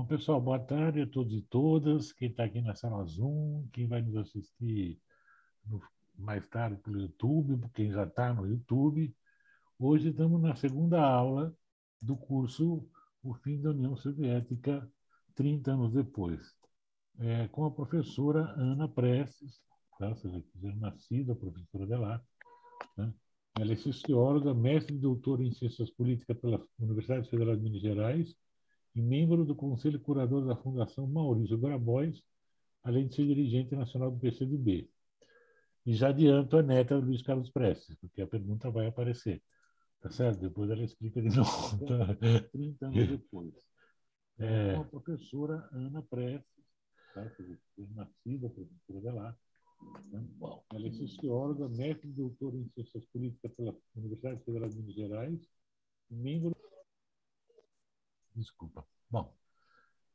Bom, pessoal, boa tarde a todos e todas. Quem está aqui na sala Zoom, quem vai nos assistir no, mais tarde pelo YouTube, quem já está no YouTube. Hoje estamos na segunda aula do curso O Fim da União Soviética, 30 anos depois, é, com a professora Ana Prestes, tá? seja, nascida, professora dela. Né? Ela é socióloga, mestre e doutora em Ciências Políticas pela Universidade Federal de Minas Gerais e membro do Conselho Curador da Fundação Maurício Grabois, além de ser dirigente nacional do PCdoB. E já adianto a é neta Luiz Carlos Prestes, porque a pergunta vai aparecer. Tá certo? Depois ela explica de novo. Tá? 30 anos depois. É... é a professora Ana Prestes, tá? foi nascida professora de lá. Né? Ela é socióloga, mestre e doutora em Ciências Políticas pela Universidade Federal de Minas Gerais, membro desculpa. Bom,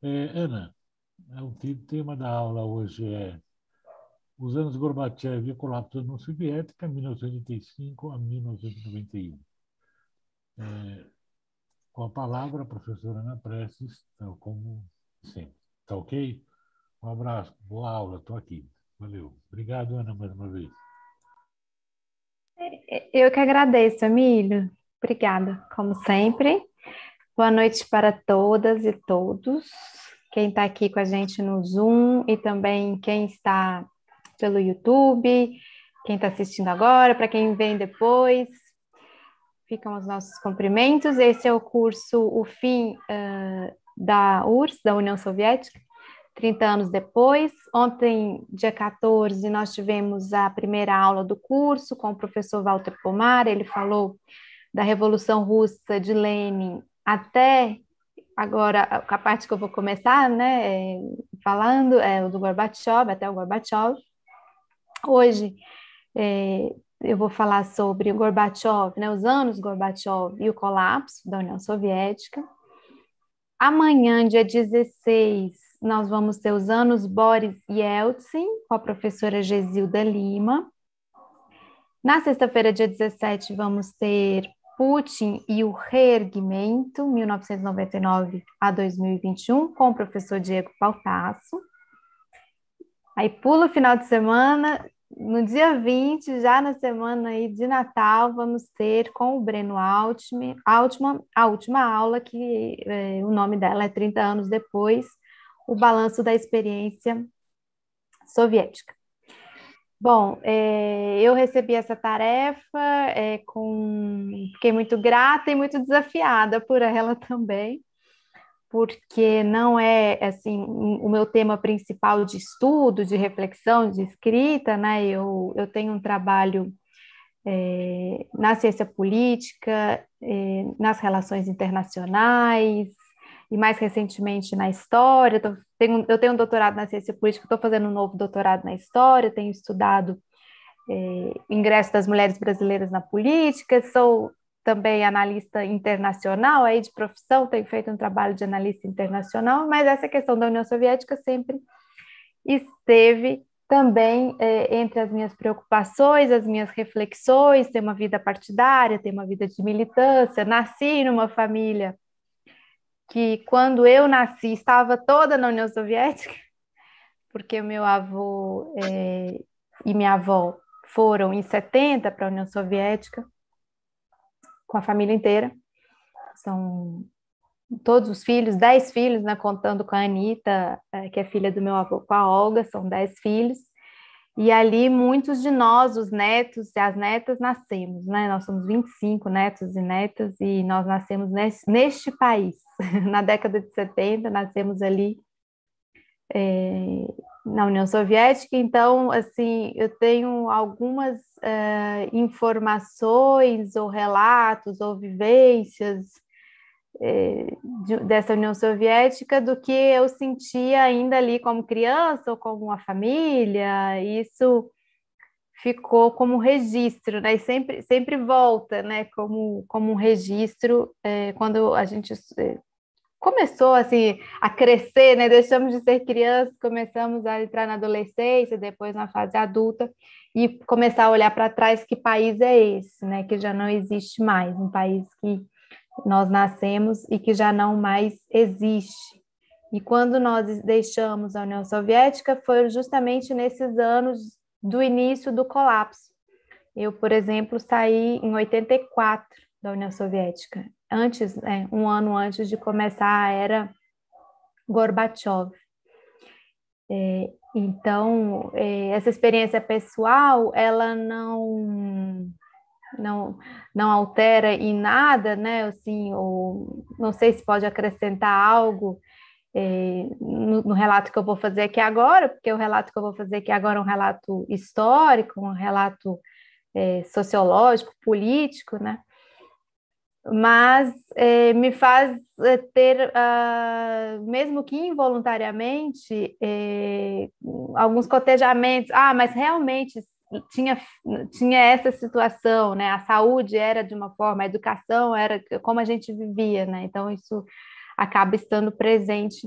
é, Ana, o é tema da aula hoje é os anos Gorbachev e o colapso da União Soviética, 1985 a 1991. É, com a palavra, a professora Ana Prestes, tal como sempre. Tá ok? Um abraço, boa aula, estou aqui. Valeu. Obrigado, Ana, mais uma vez. É, eu que agradeço, Emílio. Obrigada, como sempre. Boa noite para todas e todos, quem está aqui com a gente no Zoom e também quem está pelo YouTube, quem está assistindo agora, para quem vem depois. Ficam os nossos cumprimentos. Esse é o curso O Fim uh, da URSS, da União Soviética, 30 anos depois. Ontem, dia 14, nós tivemos a primeira aula do curso com o professor Walter Pomar. Ele falou da Revolução Russa de Lenin até agora, a parte que eu vou começar, né, falando, é o do Gorbachev, até o Gorbachev. Hoje, é, eu vou falar sobre o Gorbachev, né, os anos Gorbachev e o colapso da União Soviética. Amanhã, dia 16, nós vamos ter os anos Boris Yeltsin, com a professora Gesilda Lima. Na sexta-feira, dia 17, vamos ter Putin e o Reerguimento, 1999 a 2021, com o professor Diego Pautasso. Aí pula o final de semana, no dia 20, já na semana aí de Natal, vamos ter com o Breno Altman, Altman a última aula, que é, o nome dela é 30 anos depois, o balanço da experiência soviética. Bom, é, eu recebi essa tarefa é, com fiquei muito grata e muito desafiada por ela também, porque não é assim o meu tema principal de estudo, de reflexão, de escrita, né? Eu, eu tenho um trabalho é, na ciência política, nas relações internacionais, e mais recentemente na história. Tô, tenho, eu tenho um doutorado na ciência política, estou fazendo um novo doutorado na história, tenho estudado é, ingresso das mulheres brasileiras na política, sou também analista internacional aí de profissão, tenho feito um trabalho de analista internacional, mas essa questão da União Soviética sempre esteve também é, entre as minhas preocupações, as minhas reflexões, ter uma vida partidária, ter uma vida de militância, nasci numa família que quando eu nasci estava toda na União Soviética, porque meu avô é, e minha avó foram em 70 para a União Soviética, com a família inteira. São todos os filhos, 10 filhos, né, contando com a Anitta, é, que é filha do meu avô, com a Olga, são 10 filhos. E ali muitos de nós, os netos e as netas, nascemos, né? Nós somos 25 netos e netas e nós nascemos nesse, neste país. na década de 70, nascemos ali é, na União Soviética. Então, assim, eu tenho algumas uh, informações ou relatos ou vivências é, dessa União Soviética do que eu sentia ainda ali como criança ou como uma família. Isso ficou como registro, né? E sempre, sempre volta, né? Como, como um registro é, quando a gente é, começou assim a crescer, né? Deixamos de ser crianças, começamos a entrar na adolescência, depois na fase adulta e começar a olhar para trás que país é esse, né? Que já não existe mais, um país que nós nascemos e que já não mais existe. E quando nós deixamos a União Soviética, foi justamente nesses anos do início do colapso. Eu, por exemplo, saí em 84 da União Soviética, antes, é, um ano antes de começar a era Gorbachev. É, então, é, essa experiência pessoal, ela não não, não altera em nada, né? Assim, ou não sei se pode acrescentar algo eh, no, no, relato que eu vou fazer aqui agora, porque o relato que eu vou fazer aqui agora é um relato histórico, um relato eh, sociológico, político, né? Mas eh, me faz ter, ah, mesmo que involuntariamente, alguns cotejamentos. Ah, mas realmente tinha, tinha essa situação, né? A saúde era de uma forma, a educação era como a gente vivia, né? Então isso acaba estando presente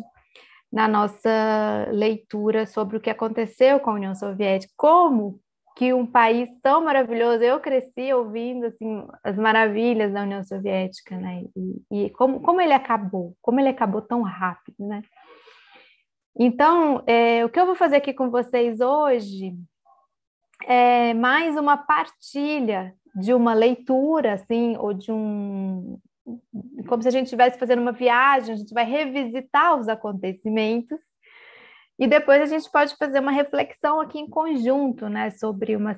na nossa leitura sobre o que aconteceu com a União Soviética, como que um país tão maravilhoso, eu cresci ouvindo assim as maravilhas da União Soviética, né? E, e como, como ele acabou, como ele acabou tão rápido, né? Então, é, o que eu vou fazer aqui com vocês hoje é, mais uma partilha de uma leitura, assim, ou de um. Como se a gente estivesse fazendo uma viagem, a gente vai revisitar os acontecimentos e depois a gente pode fazer uma reflexão aqui em conjunto, né, sobre uma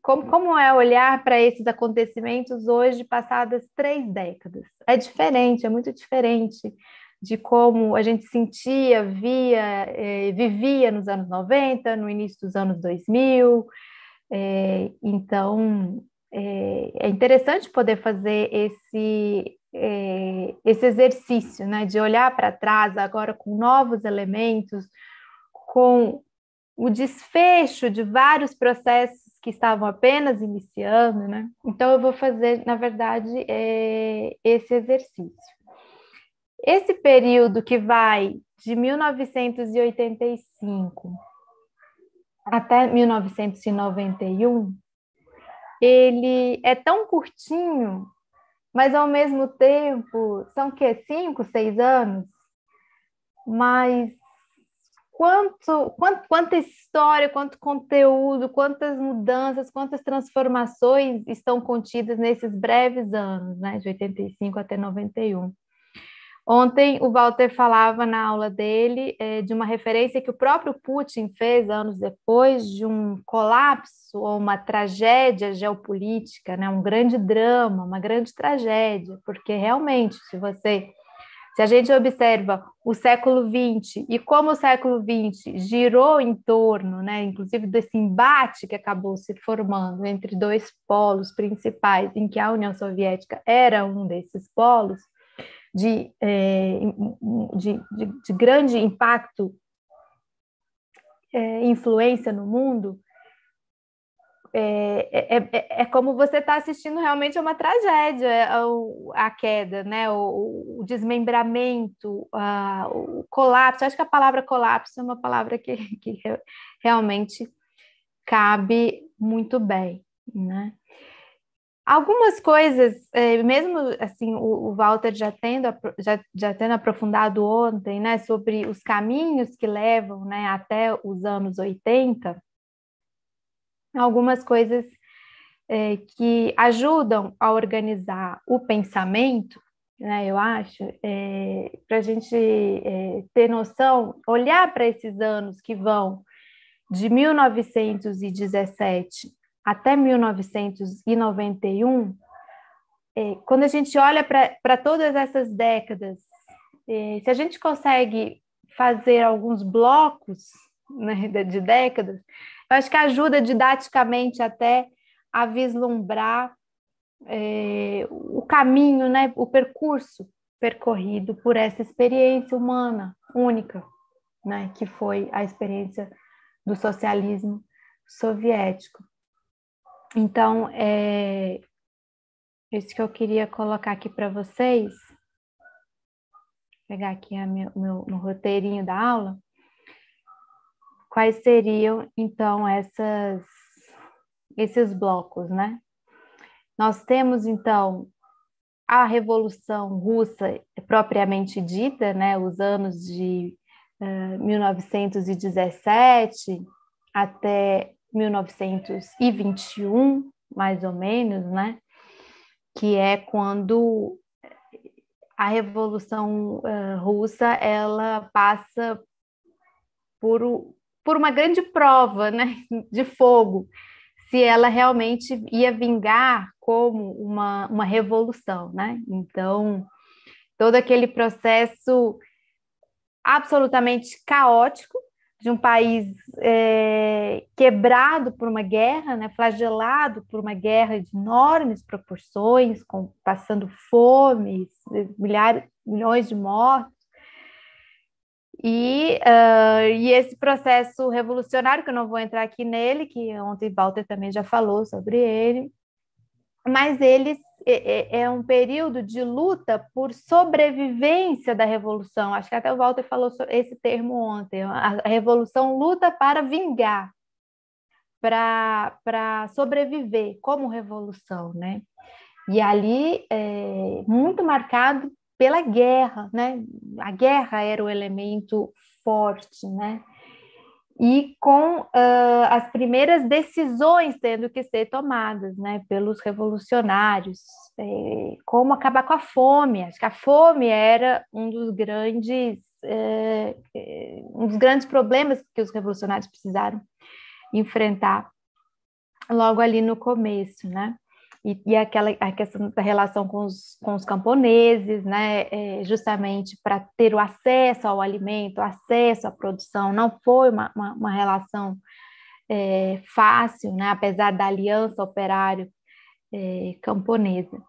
como, como é olhar para esses acontecimentos hoje, passadas três décadas? É diferente, é muito diferente de como a gente sentia, via, eh, vivia nos anos 90, no início dos anos 2000, é, então, é, é, interessante poder fazer esse, é, esse exercício, né, de olhar para trás agora com novos elementos, com o desfecho de vários processos que estavam apenas iniciando, né? Então, eu vou fazer, na verdade, é, esse exercício. Esse período que vai de 1985 até 1991, ele é tão curtinho, mas ao mesmo tempo são que cinco, seis anos, mas quanto, quanto quanta história, quanto conteúdo, quantas mudanças, quantas transformações estão contidas nesses breves anos, né, de 85 até 91. Ontem o Walter falava na aula dele é, de uma referência que o próprio Putin fez anos depois de um colapso ou uma tragédia geopolítica, né? um grande drama, uma grande tragédia, porque realmente, se você se a gente observa o século XX e como o século XX girou em torno, né, inclusive desse embate que acabou se formando entre dois polos principais, em que a União Soviética era um desses polos, de, de, de, de grande impacto é, influência no mundo, é, é, é como você está assistindo realmente a uma tragédia, a, a queda, né? o, o desmembramento, a, o colapso. Acho que a palavra colapso é uma palavra que, que realmente cabe muito bem. Né? Algumas coisas, é, mesmo assim, o, Walter já tendo, já, já tendo aprofundado ontem, né, sobre os caminhos que levam né, até os anos 80, algumas coisas é, que ajudam a organizar o pensamento, né, eu acho, é, para a gente é, ter noção, olhar para esses anos que vão de 1917 até 1991, é, quando a gente olha para todas essas décadas, é, se a gente consegue fazer alguns blocos né, de décadas, eu acho que ajuda didaticamente até a vislumbrar é, o caminho, né, o percurso percorrido por essa experiência humana única, né, que foi a experiência do socialismo soviético. Então, é isso que eu queria colocar aqui para vocês. Vou pegar aqui o meu, meu, meu roteirinho da aula. Quais seriam, então, essas, esses blocos, né? Nós temos, então, a Revolução Russa propriamente dita, né? Os anos de uh, eh, 1917 até 1921, mais ou menos, né? Que é quando a Revolução uh, Russa ela passa por, o, por uma grande prova né, de fogo, se ela realmente ia vingar como uma, uma revolução. Né? Então, todo aquele processo absolutamente caótico de um país é, quebrado por uma guerra, né, flagelado por uma guerra de enormes proporções, com, passando fome, milhares, milhões de mortos. E, uh, e, esse processo revolucionário, que eu não vou entrar aqui nele, que ontem Walter também já falou sobre ele, mas eles é, é, é um período de luta por sobrevivência da revolução. Acho que até o Walter falou esse termo ontem. A revolução luta para vingar, para sobreviver como revolução, né? E ali é muito marcado pela guerra, né? A guerra era o elemento forte, né? e com uh, as primeiras decisões tendo que ser tomadas né, pelos revolucionários, é, como acabar com a fome. Acho que a fome era um dos grandes, é, é, um dos grandes problemas que os revolucionários precisaram enfrentar logo ali no começo, né? e, e aquela, a questão da relação com os, com os camponeses, né, é, justamente para ter o acesso ao alimento, acesso à produção, não foi uma, uma, uma relação é, fácil, né, apesar da aliança operário é, camponesa.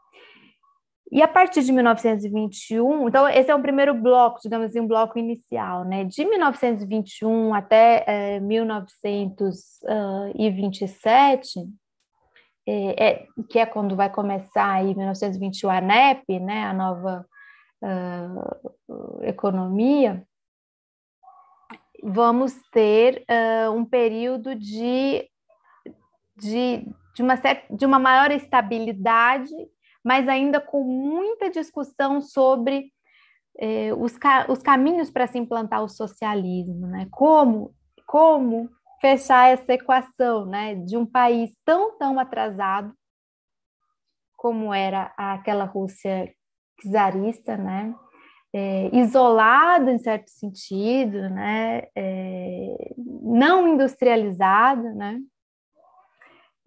E a partir de 1921, então esse é o primeiro bloco, digamos assim, um bloco inicial, né? De 1921 até 1927, é, é, é, que é quando vai começar em 1921 a NEP, né, a nova uh, economia, vamos ter uh, um período de, de, de, uma certa, de uma maior estabilidade, mas ainda com muita discussão sobre eh, os, ca os caminhos para se implantar o socialismo, né? Como, como fechar essa equação né, de um país tão, tão atrasado como era aquela Rússia czarista, né? É, isolado em certo sentido, né? É, não industrializado, né?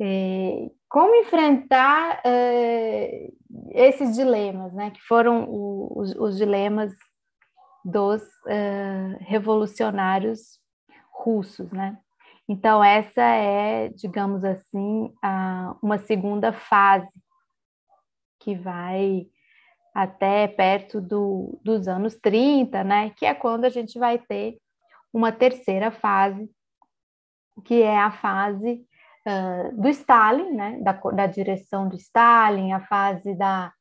É, como enfrentar é, esses dilemas, né? Que foram o, os, os, dilemas dos é, revolucionários russos, né? Então, essa é, digamos assim, a, uma segunda fase que vai até perto do, dos anos 30, né? Que é quando a gente vai ter uma terceira fase, que é a fase uh, do Stalin, né? Da, da, direção do Stalin, a fase da,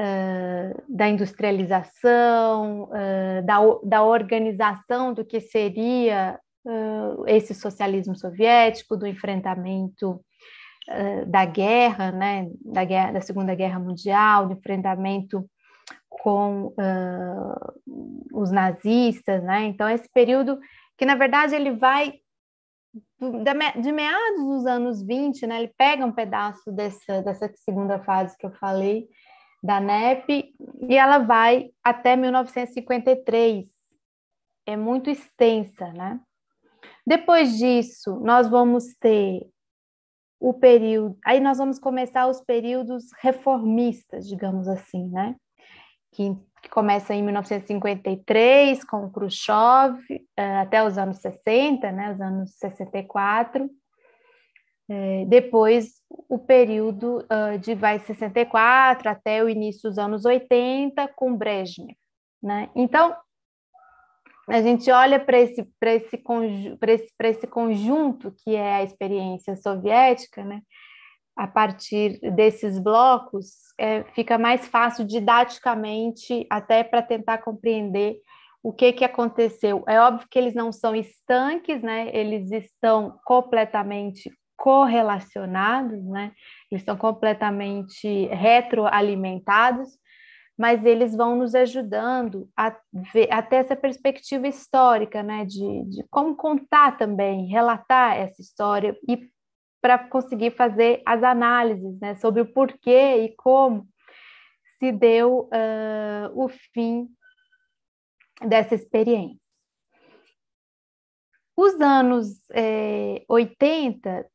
uh, da industrialização, uh, da, da organização do que seria uh, esse socialismo soviético, do enfrentamento uh, da guerra, né, da, guerra, da Segunda Guerra Mundial, do enfrentamento com uh, os nazistas, né? Então esse período que na verdade ele vai de meados dos anos 20, né? Ele pega um pedaço dessa, dessa segunda fase que eu falei da NEP e ela vai até 1953. É muito extensa, né? Depois disso, nós vamos ter o período. Aí nós vamos começar os períodos reformistas, digamos assim, né? Que, que começa em 1953 com o Khrushchev eh, até os anos 60, né? Os anos 64. Eh, depois, o período de vai 64 até o início dos anos 80 com Brezhnev. Né? Então, a gente olha para esse, esse, conju esse, esse conjunto que é a experiência soviética, né? a partir desses blocos, é, fica mais fácil didaticamente, até para tentar compreender o que, que aconteceu. É óbvio que eles não são estanques, né? eles estão completamente correlacionados, né? eles estão completamente retroalimentados, mas eles vão nos ajudando a ver até essa perspectiva histórica, né, de, de como contar também, relatar essa história e para conseguir fazer as análises, né, sobre o porquê e como se deu uh, o fim dessa experiência. Os anos eh, 80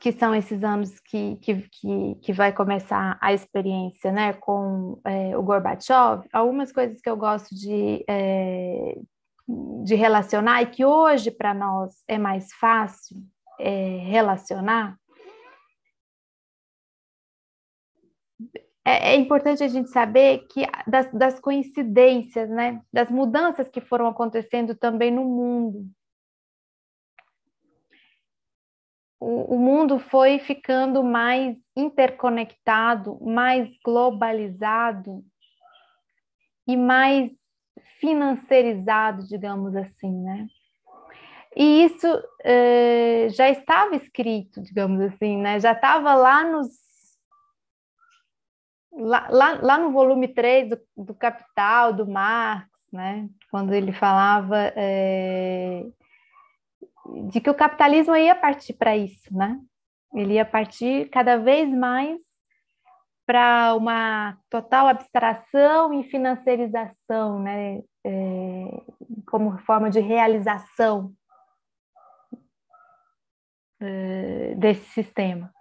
que são esses anos que, que, que, que, vai começar a experiência né, com é, o Gorbachev, algumas coisas que eu gosto de, é, de relacionar e que hoje para nós é mais fácil é, relacionar. É, é importante a gente saber que das, das coincidências, né, das mudanças que foram acontecendo também no mundo, o, mundo foi ficando mais interconectado, mais globalizado e mais financeirizado, digamos assim, né? E isso eh, já estava escrito, digamos assim, né? Já estava lá nos lá, lá, lá, no volume 3 do, do Capital, do Marx, né? Quando ele falava eh, de que o capitalismo ia partir para isso, né? Ele ia partir cada vez mais para uma total abstração e financiarização, né? É, como forma de realização é, desse sistema.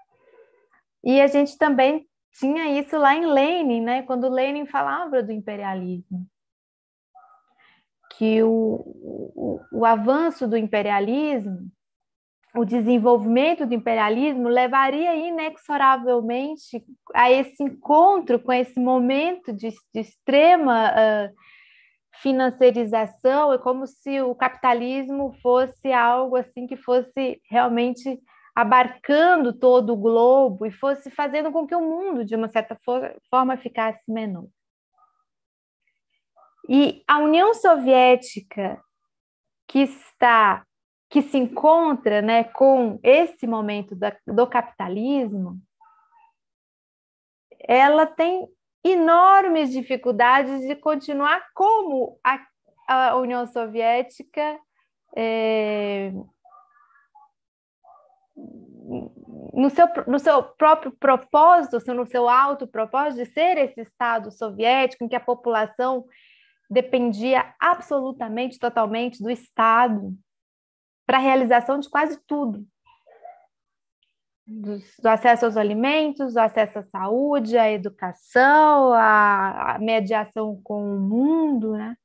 E a gente também tinha isso lá em Lenin, né? Quando Lenin falava do imperialismo que o, o, o avanço do imperialismo, o desenvolvimento do imperialismo levaria inexoravelmente a esse encontro com esse momento de, de extrema uh, financiarização, é como se o capitalismo fosse algo assim que fosse realmente abarcando todo o globo e fosse fazendo com que o mundo, de uma certa forma, ficasse menor. E a União Soviética, que está, que se encontra né, com esse momento da, do capitalismo, ela tem enormes dificuldades de continuar como a, a União Soviética é, no, seu, no seu próprio propósito, no seu alto propósito de ser esse Estado soviético em que a população dependia absolutamente, totalmente do Estado para a realização de quase tudo. Do, acesso aos alimentos, do acesso à saúde, à educação, à, à mediação com o mundo, né?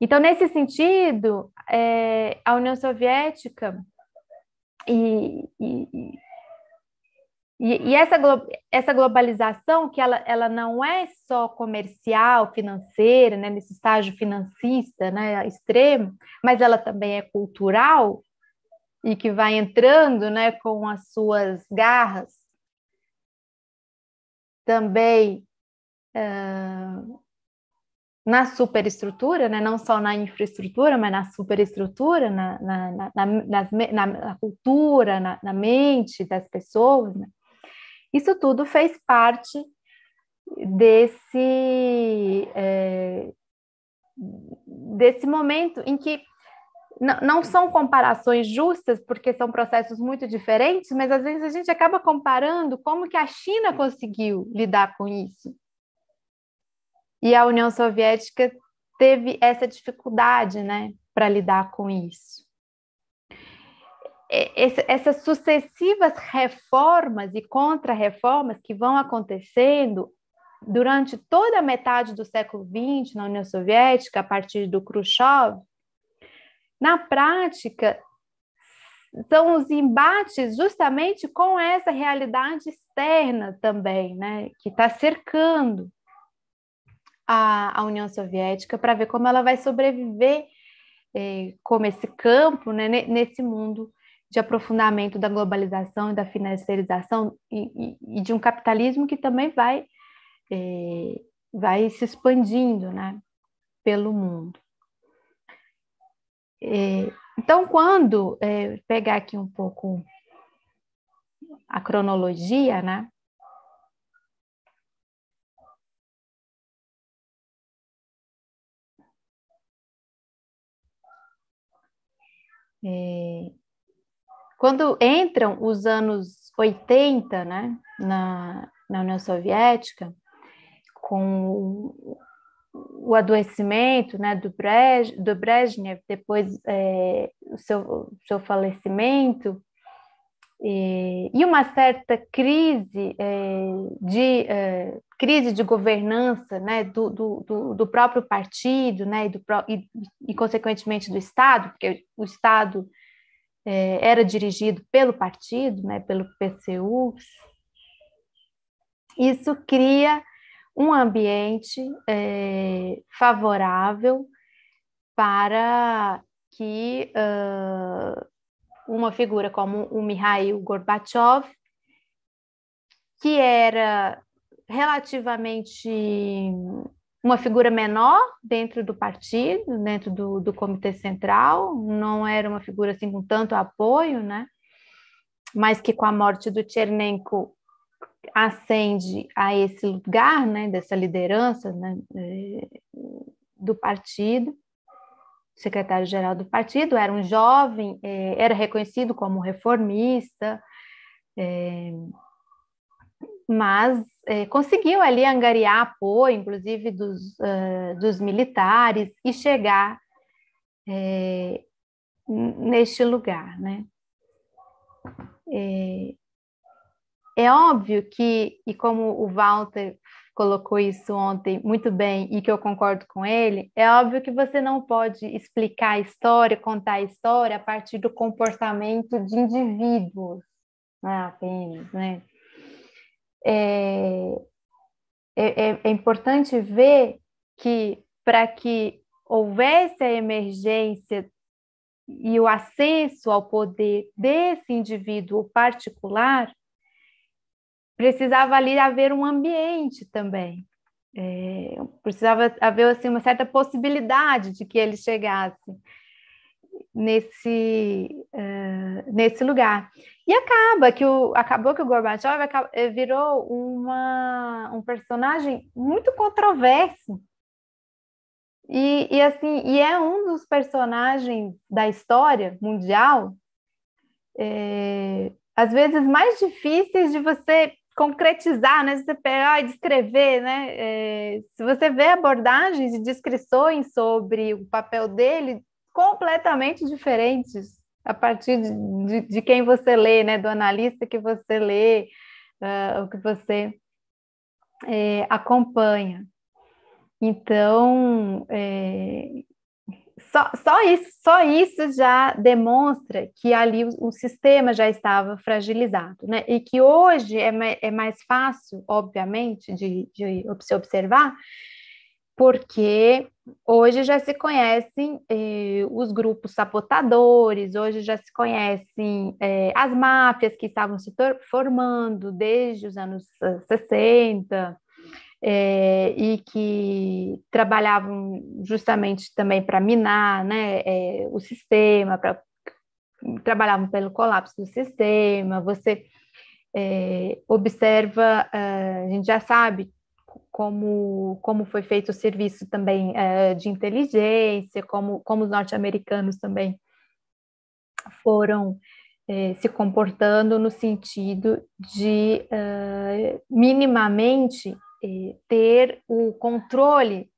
Então, nesse sentido, é, a União Soviética e, e, e, essa, glo essa globalização, que ela, ela não é só comercial, financeira, né, nesse estágio financista né, extremo, mas ela também é cultural e que vai entrando né, com as suas garras também uh, na superestrutura, né? não só na infraestrutura, mas na superestrutura, na, na, na, na cultura, na, mente das pessoas. Né? Isso tudo fez parte desse, é, desse momento em que não são comparações justas, porque são processos muito diferentes, mas às vezes a gente acaba comparando como que a China conseguiu lidar com isso. E a União Soviética teve essa dificuldade, né, para lidar com isso. É, essas sucessivas reformas e contra-reformas que vão acontecendo durante toda a metade do século XX na União Soviética, a partir do Khrushchev, na prática, são os embates justamente com essa realidade externa também, né, que está cercando a, a União Soviética para ver como ela vai sobreviver eh, como esse campo, né, nesse mundo de aprofundamento da globalização e da financiarização e, e, e de um capitalismo que também vai, é, vai se expandindo né, pelo mundo. É, então, quando é, pegar aqui um pouco a cronologia, né? É, quando entram os anos 80, né, na, na União Soviética, com o, adoecimento né, do, Brež, do Brezhnev, depois é, o seu, seu falecimento, e, e uma certa crise é, de é, crise de governança né, do, do, do, próprio partido né, e, do, e, e, consequentemente do Estado, porque o Estado é, era dirigido pelo partido, né, pelo PCU, isso cria um ambiente é, favorável para que uh, uma figura como o Mikhail Gorbachev, que era relativamente uma figura menor dentro do partido, dentro do, do comitê central, não era uma figura assim com tanto apoio, né? Mas que com a morte do Tchernenko ascende a esse lugar, né, dessa liderança né, é, do partido, secretário-geral do partido, era um jovem, é, era reconhecido como reformista, é, mas é, conseguiu ali angariar apoio, inclusive dos, uh, dos militares, e chegar é, neste lugar, né? É, é óbvio que, e como o Walter colocou isso ontem muito bem e que eu concordo com ele, é óbvio que você não pode explicar a história, contar a história a partir do comportamento de indivíduos é apenas, né? É, é, é, é importante ver que para que houvesse a emergência e o acesso ao poder desse indivíduo particular, precisava ali haver um ambiente também. É, precisava haver assim, uma certa possibilidade de que ele chegasse nesse, uh, nesse lugar. E acaba que o, acabou que o Gorbachev eh, virou uma, um personagem muito controverso. E, e assim, e é um dos personagens da história mundial, é, às vezes mais difíceis de você concretizar, né? você pegar ah, e descrever, né? É, se você vê abordagens e descrições sobre o papel dele completamente diferentes a partir de, de, de, quem você lê, né? Do analista que você lê, uh, o que você é, acompanha. Então, é, só, só, isso, só isso já demonstra que ali o, o sistema já estava fragilizado, né? E que hoje é, é mais fácil, obviamente, de, de se observar porque hoje já se conhecem eh, os grupos sabotadores, hoje já se conhecem eh, as máfias que estavam se formando desde os anos 60 eh, eh, e que trabalhavam justamente também para minar né, eh, o sistema, pra, trabalhavam pelo colapso do sistema. Você eh, observa, a gente já sabe como, como foi feito o serviço também é, de inteligência, como, como os norte-americanos também foram é, se comportando no sentido de é, minimamente é, ter o controle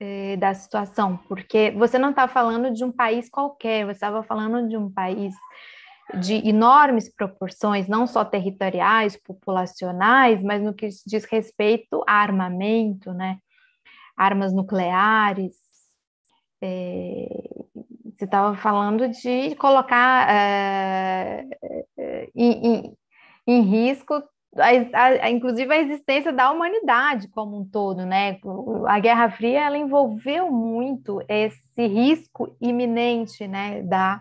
é, da situação, porque você não está falando de um país qualquer, você estava falando de um país de enormes proporções, não só territoriais, populacionais, mas no que diz respeito a armamento, né? armas nucleares. É, você estava falando de colocar é, é, é em, em, risco, a, a, a, inclusive, a existência da humanidade como um todo. Né? A Guerra Fria ela envolveu muito esse risco iminente né, da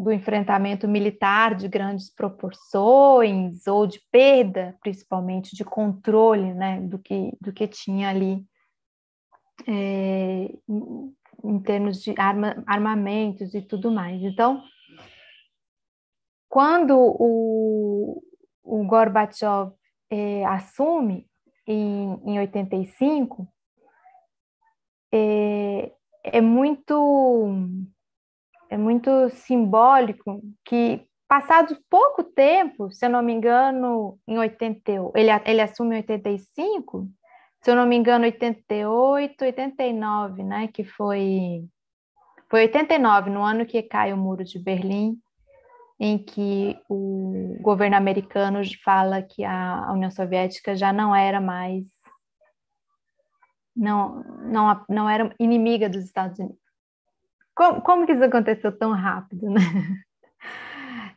do enfrentamento militar de grandes proporções ou de perda, principalmente de controle, né, do que do que tinha ali é, em termos de arma, armamentos e tudo mais. Então, quando o, o Gorbachev é, assume em, em 85, é, é muito é muito simbólico que, passado pouco tempo, se eu não me engano, em 80, ele, ele assume em 85, se eu não me engano, 88, 89, né? Que foi. Foi 89, no ano que cai o muro de Berlim, em que o governo americano fala que a União Soviética já não era mais. Não, não, não era inimiga dos Estados Unidos. Como, como que isso aconteceu tão rápido, né?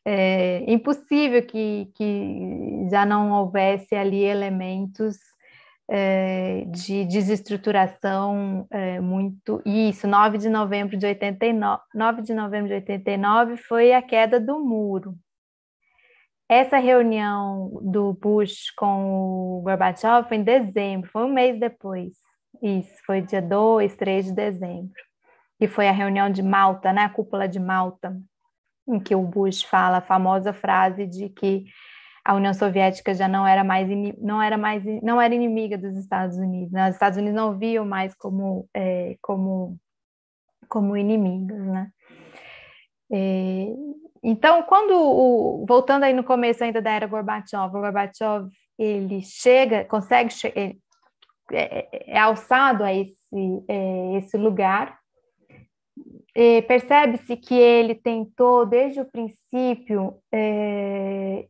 É impossível que, que já não houvesse ali elementos é, de desestruturação é, muito. Isso, 9 de novembro de 89. 9 de novembro de 89 foi a queda do muro. Essa reunião do Bush com o Gorbachev foi em dezembro, foi um mês depois. Isso, foi dia 2, 3 de dezembro que foi a reunião de Malta, né, a cúpula de Malta, em que o Bush fala a famosa frase de que a União Soviética já não era mais não era mais não era inimiga dos Estados Unidos. Né? Os Estados Unidos não viam mais como é, como como inimigos, né? É, então, quando o, voltando aí no começo ainda da era Gorbachev, o Gorbachev ele chega, consegue ele, é, é, é, alçado a esse é, esse lugar é, percebe-se que ele tentou, desde o princípio, é,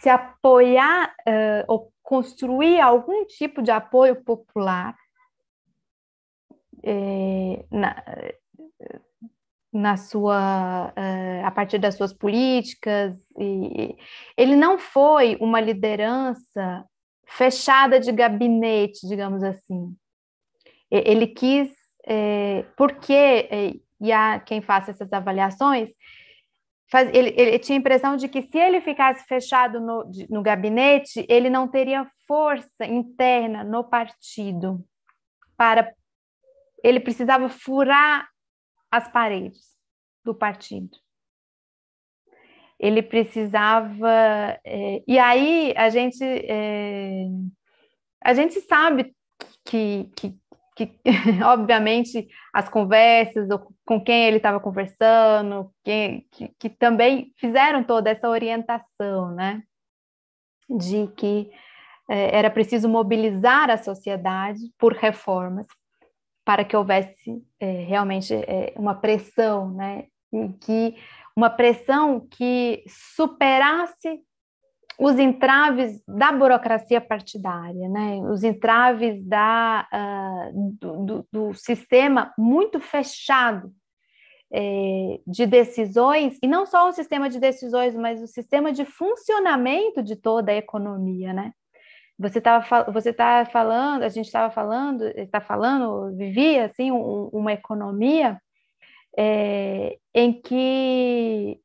se apoiar é, ou construir algum tipo de apoio popular na, na sua a partir das suas políticas e ele não foi uma liderança fechada de gabinete digamos assim ele quis porque e a quem faça essas avaliações, faz, ele, ele, tinha a impressão de que se ele ficasse fechado no, de, no gabinete, ele não teria força interna no partido para. Ele precisava furar as paredes do partido ele precisava. É, e aí a gente é, a gente sabe que, que, que obviamente as conversas, com quem ele estava conversando, quem, que, que, também fizeram toda essa orientação, né? De que é, era preciso mobilizar a sociedade por reformas para que houvesse é, realmente é, uma pressão, né? E que uma pressão que superasse os entraves da burocracia partidária, né? os entraves da, uh, do, do, do, sistema muito fechado eh, de decisões, e não só o sistema de decisões, mas o sistema de funcionamento de toda a economia. Né? Você estava você tá falando, a gente estava falando, está falando, vivia assim, um, uma economia eh, em que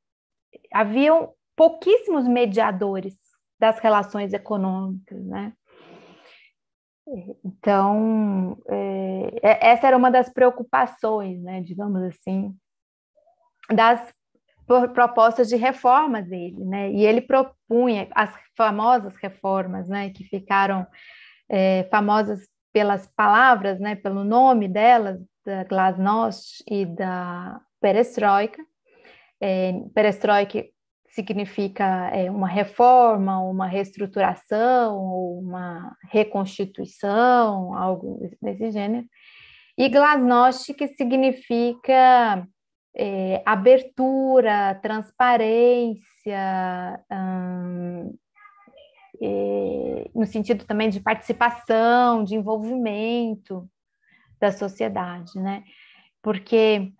haviam pouquíssimos mediadores das relações econômicas, né? Então, é, é, essa era uma das preocupações, né, digamos assim, das propostas de reformas dele, né? E ele propunha as famosas reformas, né, que ficaram é, famosas pelas palavras, né, pelo nome delas, da Glasnost e da Perestroika. É, perestroika significa é, uma reforma, uma reestruturação, uma reconstituição, algo desse gênero. E glasnost, que significa é, abertura, transparência, hum, é, no sentido também de participação, de envolvimento da sociedade, né? Porque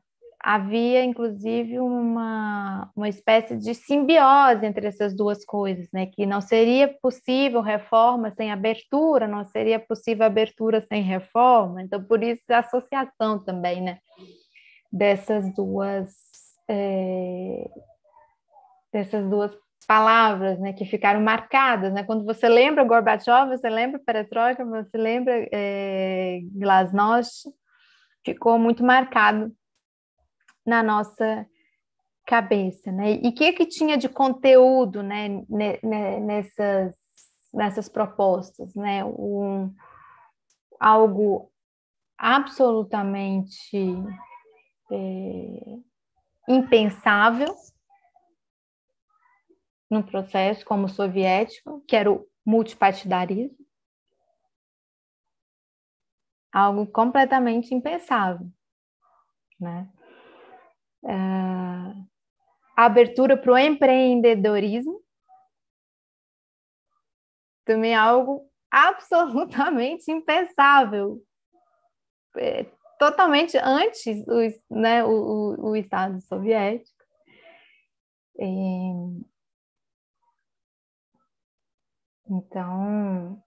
havia inclusive uma, uma espécie de simbiose entre essas duas coisas, né? Que não seria possível reforma sem abertura, não seria possível abertura sem reforma. Então, por isso a associação também, né? Dessas duas é, dessas duas palavras, né? Que ficaram marcadas, né? Quando você lembra Gorbachev, você lembra Perestroika, você lembra é, Glasnost, ficou muito marcado na nossa cabeça, né? E o que, que tinha de conteúdo, né, nessas, nessas propostas, né? Um, algo absolutamente é, impensável no processo como o soviético, que era o multipartidarismo, algo completamente impensável, né? uh, ah, a abertura para o empreendedorismo. Também é algo absolutamente impensável. É, totalmente antes do, né, o, o, o Estado Soviético. É, então,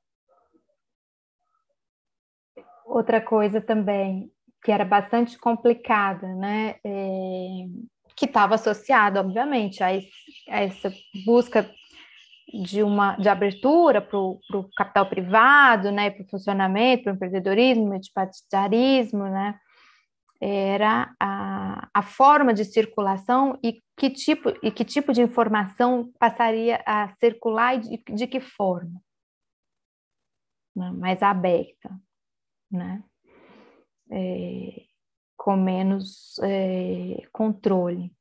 outra coisa também que era bastante complicada, né? É, que estava associado, obviamente, a, esse, a, essa busca de uma de abertura para o capital privado, né? Para o funcionamento, para o empreendedorismo, multipartidarismo, né? Era a, a forma de circulação e que tipo e que tipo de informação passaria a circular e de, de que forma, né? mais aberta, né? é, com menos é, controle.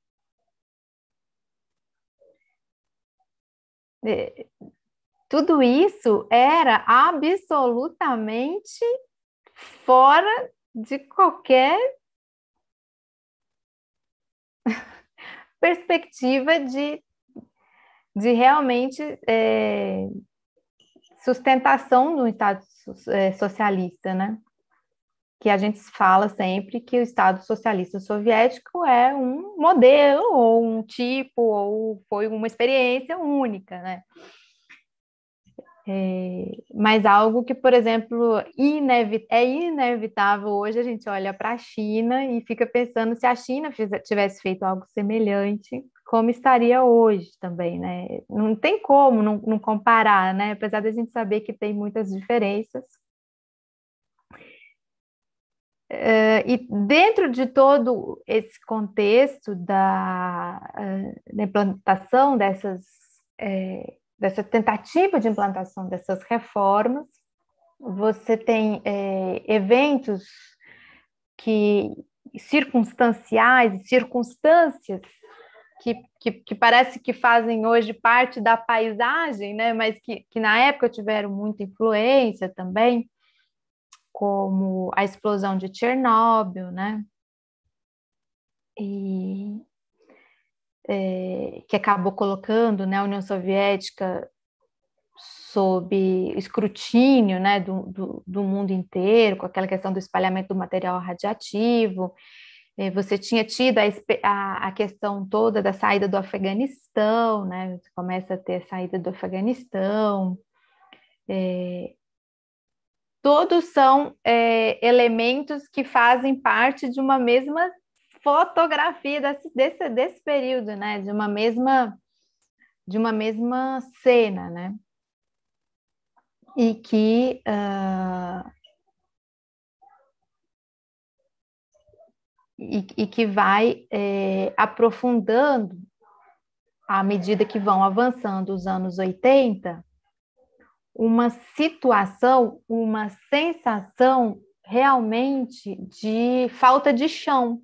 É, tudo isso era absolutamente fora de qualquer perspectiva de, de realmente é, sustentação do Estado é, socialista, né? que a gente fala sempre que o Estado Socialista Soviético é um modelo, ou um tipo, ou foi uma experiência única, né? É, mas algo que, por exemplo, inevit é inevitável hoje a gente olha para a China e fica pensando se a China tivesse feito algo semelhante, como estaria hoje também, né? Não tem como não, não comparar, né? Apesar da gente saber que tem muitas diferenças, Uh, e dentro de todo esse contexto da, uh, da implantação dessas, eh, dessa tentativa de implantação dessas reformas, você tem eventos que circunstanciais, circunstâncias que, que, que, parece que fazem hoje parte da paisagem, né? mas que, que na época tiveram muita influência também como a explosão de Chernobyl, né? E, é, que acabou colocando né, a União Soviética sob escrutínio né, do, do, do, mundo inteiro, com aquela questão do espalhamento do material radiativo. É, você tinha tido a, a, a, questão toda da saída do Afeganistão, né? Você começa a ter a saída do Afeganistão. É, todos são é, elementos que fazem parte de uma mesma fotografia desse, desse, desse período, né? De uma mesma de uma mesma cena, né? E que uh, e, e, que vai é, aprofundando à medida que vão avançando os anos 80, uma situação, uma sensação realmente de falta de chão,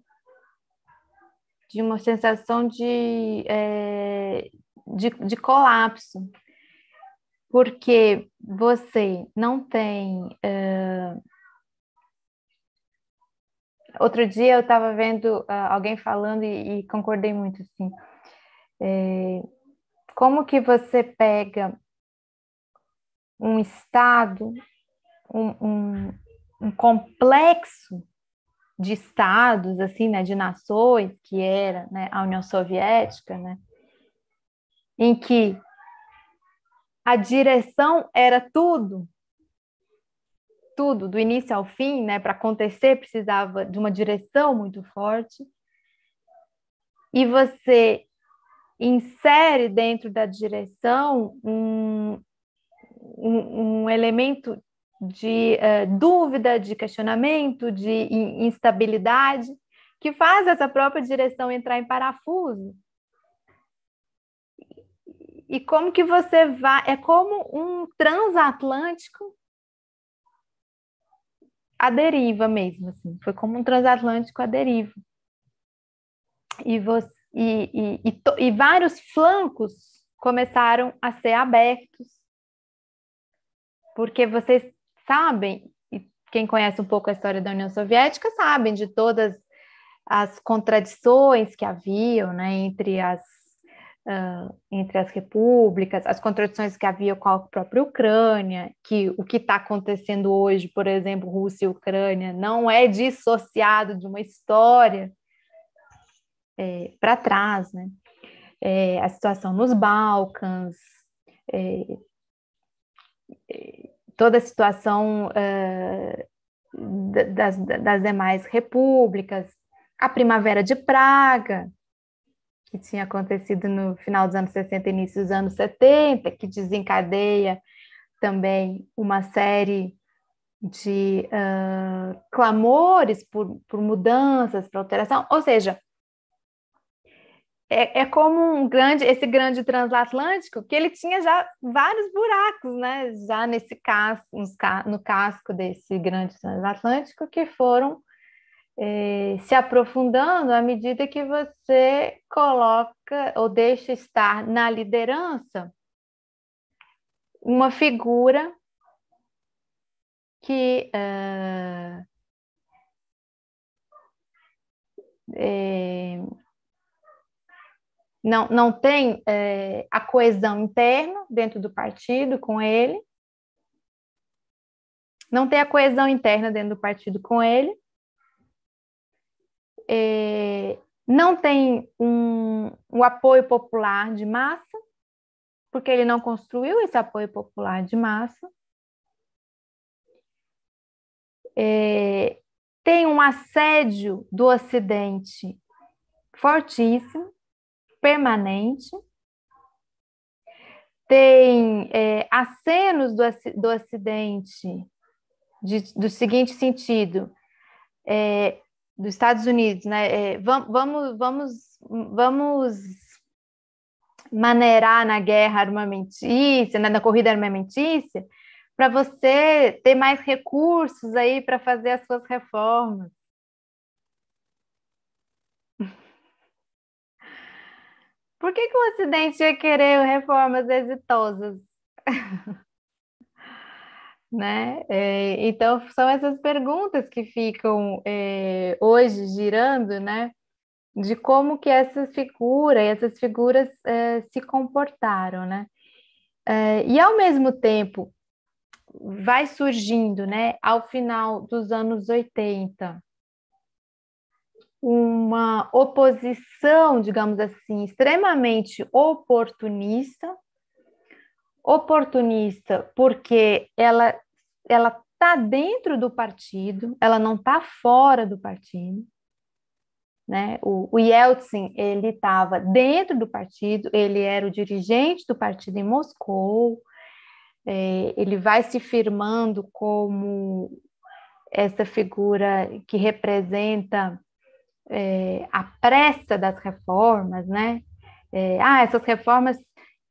de uma sensação de, é, de, de, colapso, porque você não tem. É... Outro dia eu estava vendo ah, alguém falando e, e concordei muito assim. É... Como que você pega um estado, um, um, um complexo de estados, assim, né, de nações, que era né, a União Soviética, né, em que a direção era tudo, tudo, do início ao fim, né, para acontecer precisava de uma direção muito forte, e você insere dentro da direção um, um, um elemento de uh, dúvida, de questionamento, de instabilidade, que faz essa própria direção entrar em parafuso. E como que você vai. É como um transatlântico à deriva mesmo, assim. Foi como um transatlântico à deriva. E, você, e, e, e, to, e vários flancos começaram a ser abertos porque vocês sabem, e quem conhece um pouco a história da União Soviética sabem de todas as contradições que haviam né, entre, as, uh, entre as repúblicas, as contradições que havia com a própria Ucrânia, que o que está acontecendo hoje, por exemplo, Rússia e Ucrânia, não é dissociado de uma história é, para trás, né? É, a situação nos Balcãs, é, é toda a situação uh, das, das demais repúblicas, a Primavera de Praga, que tinha acontecido no final dos anos 60 início dos anos 70, que desencadeia também uma série de uh, clamores por, por mudanças, por alteração, ou seja, é, é, como um grande, esse grande transatlântico, que ele tinha já vários buracos, né? Já nesse casco, no casco desse grande transatlântico, que foram é, se aprofundando à medida que você coloca ou deixa estar na liderança uma figura que uh, não, não tem é, a coesão interna dentro do partido com ele, não tem a coesão interna dentro do partido com ele, é, não tem um, um apoio popular de massa, porque ele não construiu esse apoio popular de massa. É, tem um assédio do Ocidente fortíssimo, permanente, tem é, acenos do, do acidente de, do seguinte sentido, é, dos Estados Unidos, né? É, vamos, vamos, vamos maneirar na guerra armamentícia, né? na corrida armamentícia, para você ter mais recursos aí para fazer as suas reformas. Por que, que o Ocidente ia querer reformas exitosas? né? É, então, são essas perguntas que ficam é, hoje girando, né? De como que essas figuras, essas figuras é, se comportaram, né? e ao mesmo tempo vai surgindo, né? Ao final dos anos 80, uma oposição, digamos assim, extremamente oportunista. Oportunista porque ela ela está dentro do partido, ela não está fora do partido. Né? O, o Yeltsin ele estava dentro do partido, ele era o dirigente do partido em Moscou, é, ele vai se firmando como essa figura que representa é, a pressa das reformas, né? É, ah, essas reformas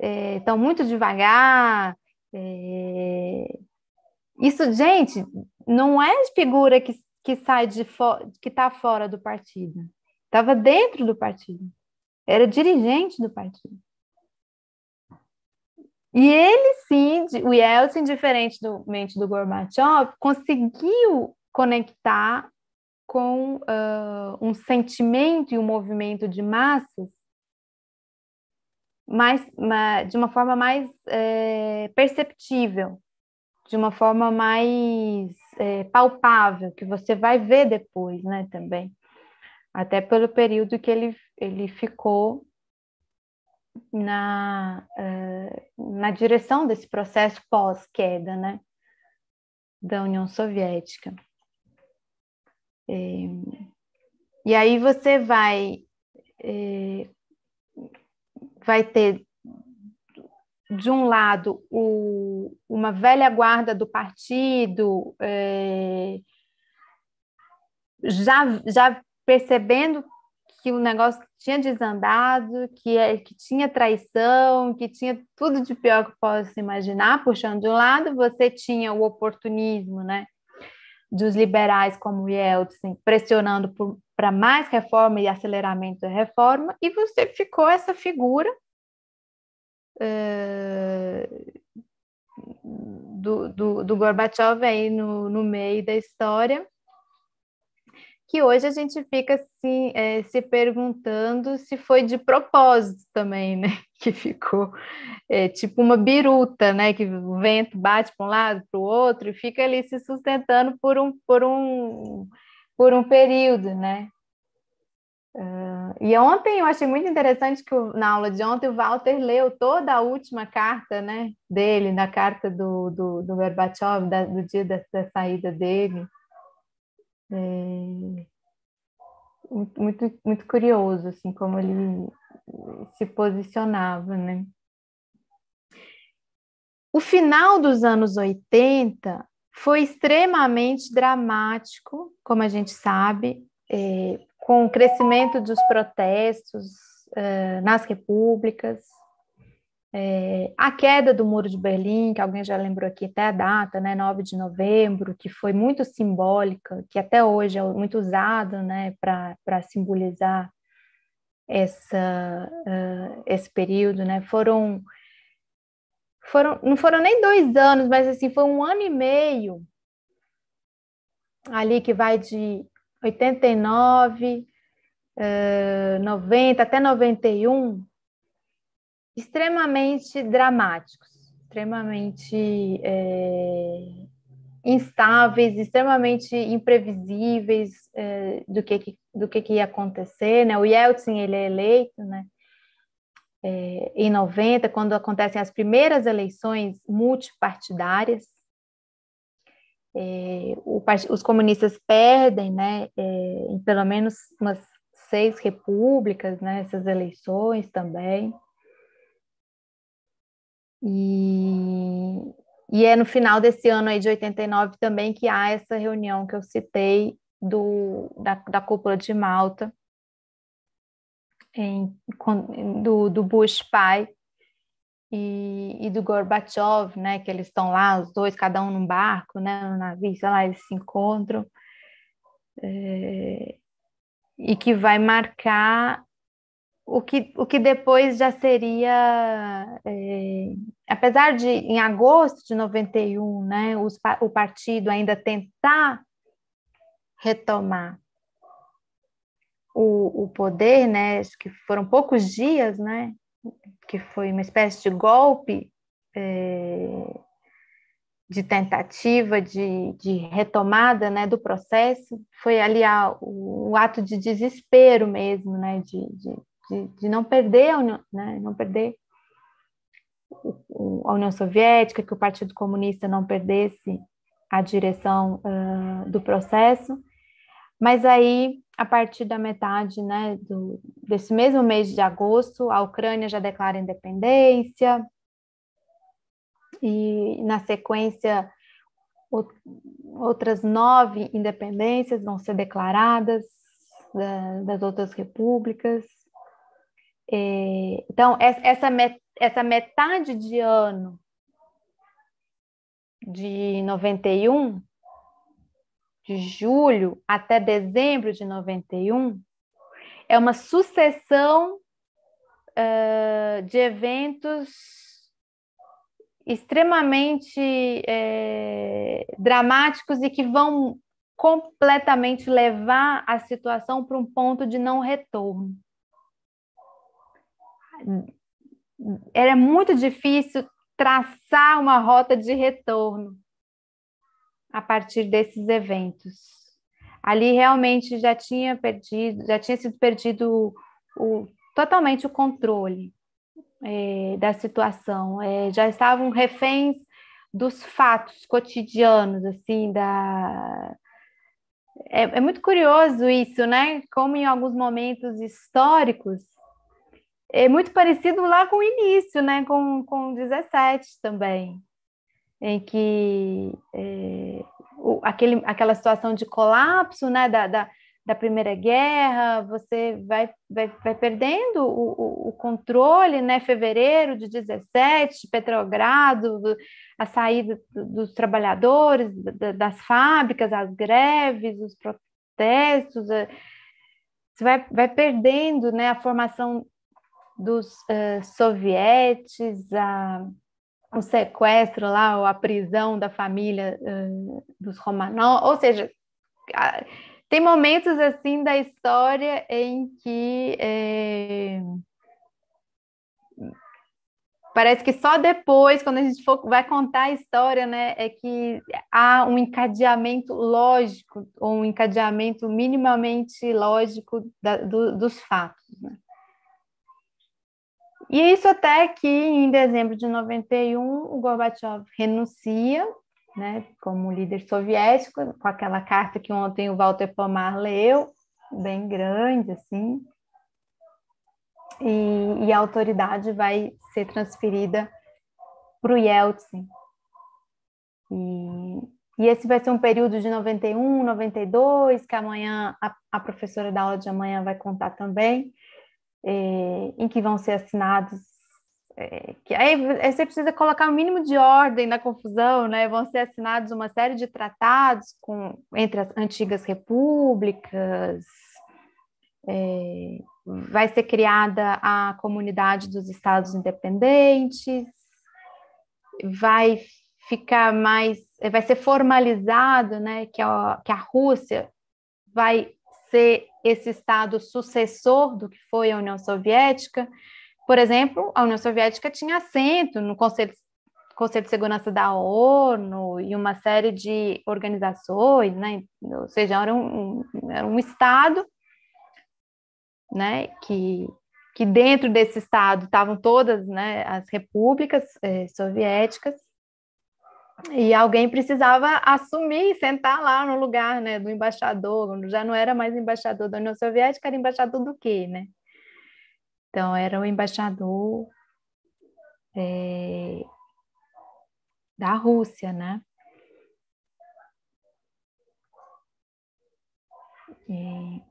estão é, muito devagar. É, isso, gente, não é figura que, que sai de que está fora do partido. Estava dentro do partido. Era dirigente do partido. E ele sim, o Yeltsin, diferentemente do Gorbachev, conseguiu conectar com uh, um sentimento e um movimento de massas mais, de uma forma mais é, perceptível, de uma forma mais é, palpável, que você vai ver depois, né, também. Até pelo período que ele, ele ficou na, eh, na direção desse processo pós-queda, né, da União Soviética. É, e aí você vai, é, vai ter, de um lado, o, uma velha guarda do partido, é, já, já percebendo que o negócio tinha desandado, que, é, que tinha traição, que tinha tudo de pior que se imaginar, puxando de um lado, você tinha o oportunismo, né? dos liberais como Yeltsin assim, pressionando para mais reforma e aceleramento da reforma, e você ficou essa figura eh, do, do, do Gorbachev aí no, no meio da história, que hoje a gente fica assim, é, se perguntando se foi de propósito também, né? Que ficou é, tipo uma biruta, né? Que o vento bate para um lado, para o outro, e fica ali se sustentando por um, por um, por um período, né? Uh, e ontem eu achei muito interessante que o, na aula de ontem o Walter leu toda a última carta né, dele, na carta do, do, do Gorbachev, da, do dia da, da saída dele. É muito, muito curioso, assim, como ele se posicionava, né? O final dos anos 80 foi extremamente dramático, como a gente sabe, é, com o crescimento dos protestos é, nas repúblicas, é, a queda do Muro de Berlim, que alguém já lembrou aqui até a data, né, 9 de novembro, que foi muito simbólica, que até hoje é muito usada né, para simbolizar essa, uh, esse período, né, foram, foram, não foram nem dois anos, mas assim, foi um ano e meio ali que vai de 89, uh, 90 até 91, extremamente dramáticos, extremamente é, instáveis, extremamente imprevisíveis é, do que, do que, que, ia acontecer, né? O Yeltsin ele é eleito, né? É, em 90, quando acontecem as primeiras eleições multipartidárias, é, o, os comunistas perdem, né? É, em pelo menos umas seis repúblicas, né? Essas eleições também. E, e é no final desse ano aí de 89 também que há essa reunião que eu citei do, da, da cúpula de Malta, em, do, do Bush pai e, e, do Gorbachev, né, que eles estão lá, os dois, cada um num barco, né, no navio, sei lá, eles se encontram, é, e que vai marcar o que, o que depois já seria, é, apesar de em agosto de 91, né, os, o partido ainda tentar retomar o, o poder, né, que foram poucos dias, né, que foi uma espécie de golpe, é, de tentativa de, de retomada né, do processo, foi ali o, o, ato de desespero mesmo, né, de, de de, de não perder a União, né, não perder a União Soviética, que o Partido Comunista não perdesse a direção uh, do processo. Mas aí, a partir da metade né, do, desse mesmo mês de agosto, a Ucrânia já declara independência, e na sequência, outras nove independências vão ser declaradas da, das outras repúblicas. É, então, essa, essa metade de ano de 91, de julho até dezembro de 91, é uma sucessão uh, de eventos extremamente é, dramáticos e que vão completamente levar a situação para um ponto de não retorno era muito difícil traçar uma rota de retorno a partir desses eventos. Ali realmente já tinha perdido, já tinha sido perdido o, totalmente o controle é, da situação. É, já estavam reféns dos fatos cotidianos, assim, da é, é, muito curioso isso, né? Como em alguns momentos históricos é muito parecido lá com o início, né? Com, com 17 também, em que é, o, aquele, aquela situação de colapso, né? Da, da, da Primeira Guerra, você vai, vai, vai perdendo o, o, o, controle, né? Fevereiro de 17, Petrogrado, do, a saída dos trabalhadores, da, das fábricas, as greves, os protestos. É, você vai, vai perdendo né, a formação dos uh, sovietes, a, o sequestro lá, ou a prisão da família uh, dos Romanov, ou seja, a, tem momentos assim da história em que é, parece que só depois, quando a gente for, vai contar a história, né, é que há um encadeamento lógico, ou um encadeamento minimamente lógico da, do, dos fatos. Né? E isso até que em dezembro de 91 o Gorbachev renuncia, né, como líder soviético, com aquela carta que ontem o Walter Pomar leu, bem grande assim. E, e a autoridade vai ser transferida para o Yeltsin. E, e, esse vai ser um período de 91, 92, que amanhã a, a professora da aula de amanhã vai contar também é, em que vão ser assinados. É, que aí, você precisa colocar o um mínimo de ordem na confusão, né? Vão ser assinados uma série de tratados com, entre as antigas repúblicas, é, vai ser criada a comunidade dos estados independentes, vai ficar mais, vai ser formalizado, né, que a, que a Rússia vai ser esse Estado sucessor do que foi a União Soviética. Por exemplo, a União Soviética tinha assento no Conselho, Conselho de Segurança da ONU e uma série de organizações, né? ou seja, era um, era um Estado né? que, que dentro desse Estado estavam todas né, as repúblicas eh, soviéticas e alguém precisava assumir, sentar lá no lugar né, do embaixador, já não era mais embaixador da União Soviética, era embaixador do quê, né? Então, era o embaixador é, da Rússia, né? E,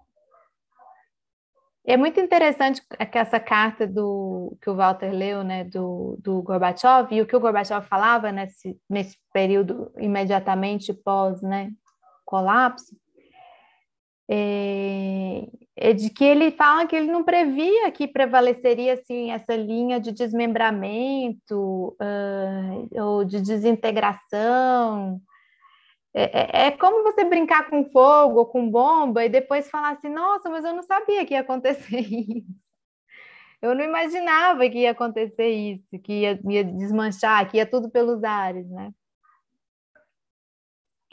é muito interessante essa carta do que o Walter leu, né, do, do Gorbachev, e o que o Gorbachev falava nesse, nesse período imediatamente pós né, colapso, é, é, de que ele fala que ele não previa que prevaleceria assim, essa linha de desmembramento uh, ou de desintegração, é, é, é, como você brincar com fogo, ou com bomba, e depois falar assim: nossa, mas eu não sabia que ia acontecer isso. Eu não imaginava que ia acontecer isso, que ia, ia desmanchar, que ia tudo pelos ares, né?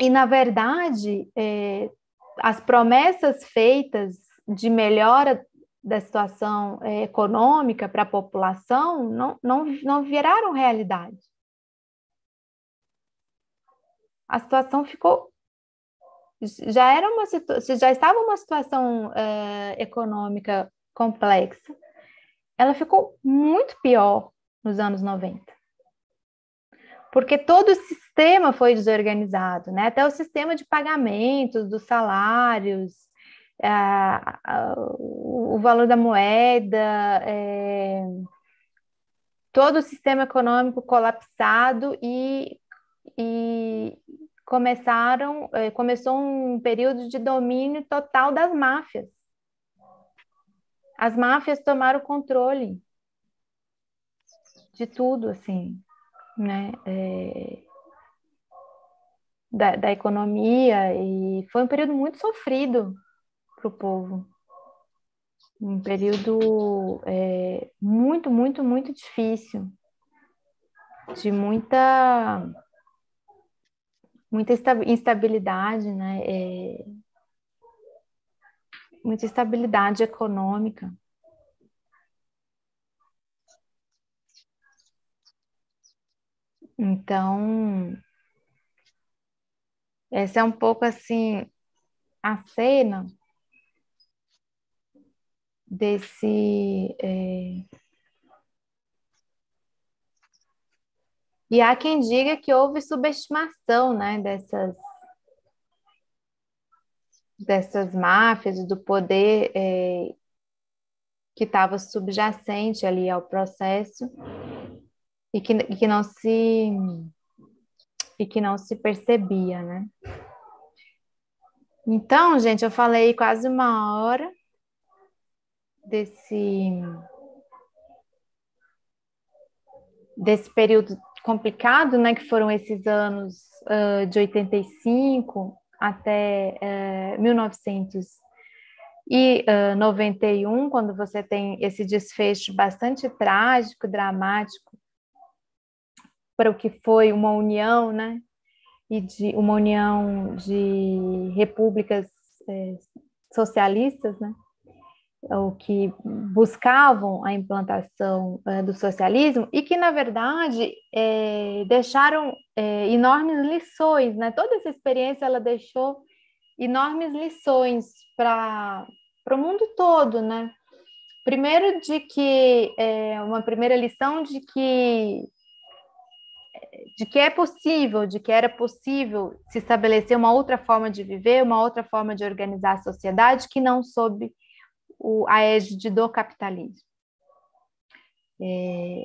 E, na verdade, é, as promessas feitas de melhora da situação é, econômica para a população não, não, não viraram realidade a situação ficou já era uma situação, já estava uma situação uh, econômica complexa, ela ficou muito pior nos anos 90. Porque todo o sistema foi desorganizado, né? Até o sistema de pagamentos, dos salários, uh, uh, o valor da moeda, eh, todo o sistema econômico colapsado e, e começaram, é, começou um período de domínio total das máfias. As máfias tomaram controle de tudo, assim, né? É, da, da economia e foi um período muito sofrido para o povo, um período é, muito, muito, muito difícil, de muita muita instabilidade, né? É, muita estabilidade econômica. Então, essa é um pouco assim a cena desse é, E há quem diga que houve subestimação né, dessas, dessas máfias, do poder é, que estava subjacente ali ao processo e que, e que não se e que não se percebia, né? Então, gente, eu falei quase uma hora desse desse período complicado, né, que foram esses anos uh, de 85 até uh, 1991, quando você tem esse desfecho bastante trágico, dramático, para o que foi uma união, né, e de uma união de repúblicas eh, socialistas, né, é ou que buscavam a implantação é, do socialismo e que, na verdade, é, deixaram é, enormes lições, né? Toda essa experiência, ela deixou enormes lições para o mundo todo, né? Primeiro de que, é, uma primeira lição de que de que é possível, de que era possível se estabelecer uma outra forma de viver, uma outra forma de organizar a sociedade que não soube o, a égide do capitalismo. É,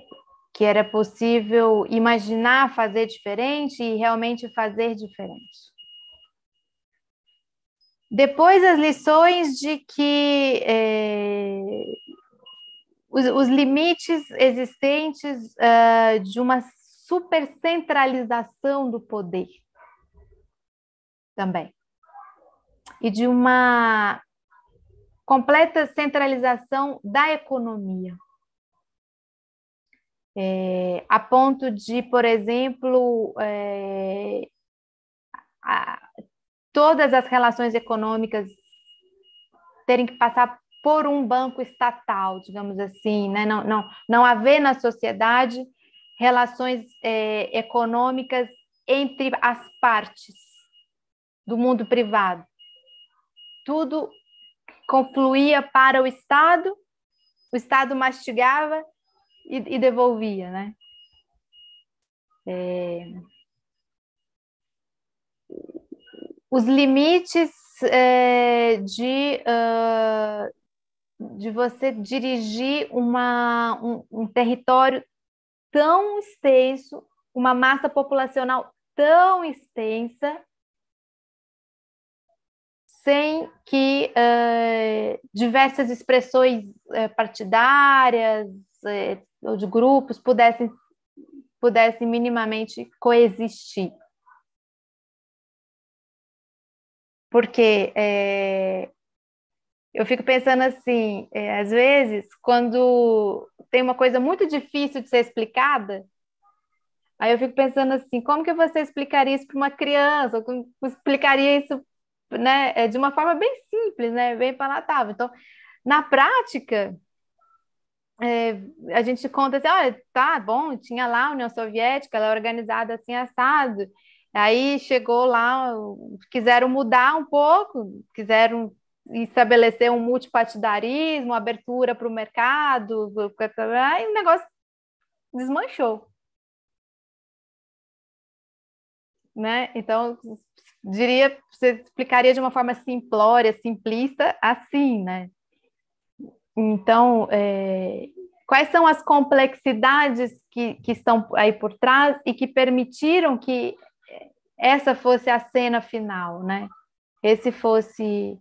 que era possível imaginar fazer diferente e realmente fazer diferente. Depois, as lições de que é, os, os, limites existentes uh, de uma supercentralização do poder também. E de uma completa centralização da economia. É, a ponto de, por exemplo, é, a, todas as relações econômicas terem que passar por um banco estatal, digamos assim, né? não, não, não haver na sociedade relações é, econômicas entre as partes do mundo privado. Tudo confluía para o Estado, o Estado mastigava e, e devolvia, né? É... Os limites é, de, uh, de você dirigir uma, um, um território tão extenso, uma massa populacional tão extensa sem que uh, diversas expressões uh, partidárias uh, ou de grupos pudessem, pudessem minimamente coexistir. Porque eu fico pensando assim, às vezes, quando tem uma coisa muito difícil de ser explicada, Aí eu fico pensando assim, como que você explicaria isso para uma criança? como explicaria isso né, é de uma forma bem simples, né, bem palatável. Então, na prática, é, a gente conta assim, olha, tá bom, tinha lá a União Soviética, ela é organizada assim, assado. Aí chegou lá, quiseram mudar um pouco, quiseram estabelecer um multipartidarismo, abertura para o mercado, aí o negócio desmanchou. Né? Então, diria, você explicaria de uma forma simplória, simplista, assim, né? Então, é, quais são as complexidades que, que estão aí por trás e que permitiram que essa fosse a cena final, né? Esse fosse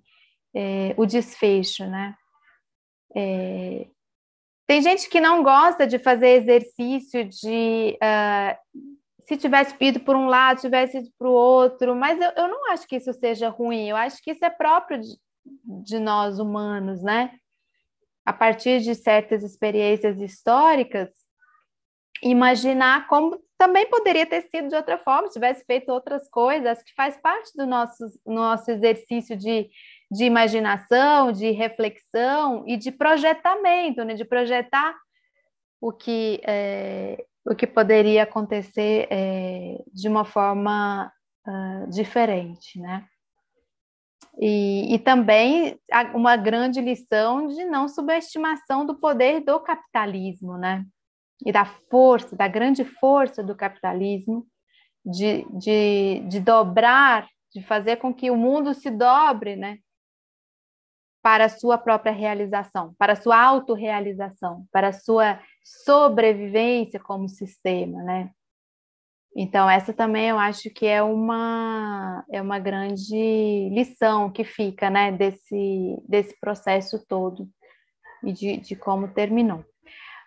é, o desfecho, né? É, tem gente que não gosta de fazer exercício de uh, se tivesse ido por um lado, tivesse ido para o outro, mas eu, eu não acho que isso seja ruim, eu acho que isso é próprio de, de nós humanos, né? A partir de certas experiências históricas, imaginar como também poderia ter sido de outra forma, se tivesse feito outras coisas, que faz parte do nosso, nosso exercício de, de imaginação, de reflexão e de projetamento, né? de projetar o que é, o que poderia acontecer é, de uma forma uh, diferente, né? E, e, também uma grande lição de não subestimação do poder do capitalismo, né? E da força, da grande força do capitalismo, de, de, de dobrar, de fazer com que o mundo se dobre, né? Para a sua própria realização, para a sua autorrealização, para a sua sobrevivência como sistema, né? Então, essa também eu acho que é uma, é uma grande lição que fica né, desse, desse processo todo e de, de como terminou.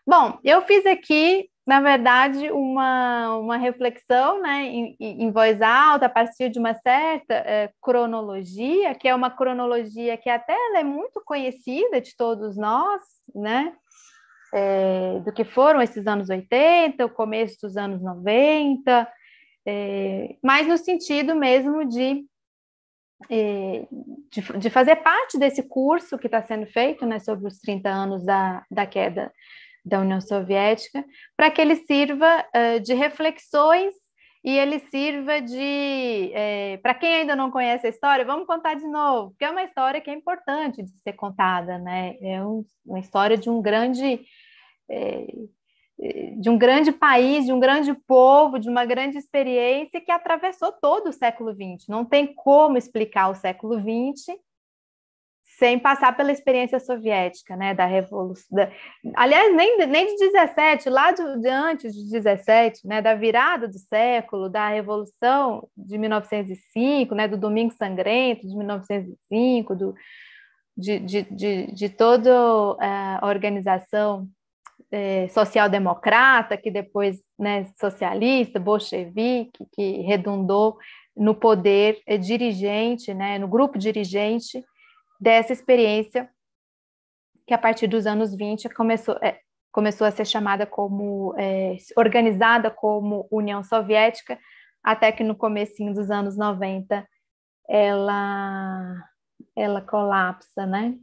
Bom, eu fiz aqui, na verdade, uma, uma reflexão né, em, em voz alta, a partir de uma certa é, cronologia, que é uma cronologia que até ela é muito conhecida de todos nós, né? é, do que foram esses anos 80, o começo dos anos 90, é, mas no sentido mesmo de, é, de, de, fazer parte desse curso que está sendo feito né, sobre os 30 anos da, da queda da União Soviética, para que ele sirva uh, de reflexões e ele sirva de. É, para quem ainda não conhece a história, vamos contar de novo, porque é uma história que é importante de ser contada, né? É um, uma história de um grande é, é, de um grande país, de um grande povo, de uma grande experiência que atravessou todo o século XX. Não tem como explicar o século XX sem passar pela experiência soviética, né, da revolução. Da... Aliás, nem, nem de 17, lá de, de, antes de 17, né, da virada do século, da revolução de 1905, né, do Domingo Sangrento de 1905, do, de, de, de, de toda eh, a organização é, social-democrata, que depois né, socialista, bolchevique, que redundou no poder é, dirigente, né, no grupo dirigente dessa experiência que a partir dos anos 20 começou, é, começou a ser chamada como, é, organizada como União Soviética, até que no comecinho dos anos 90 ela, ela colapsa, né?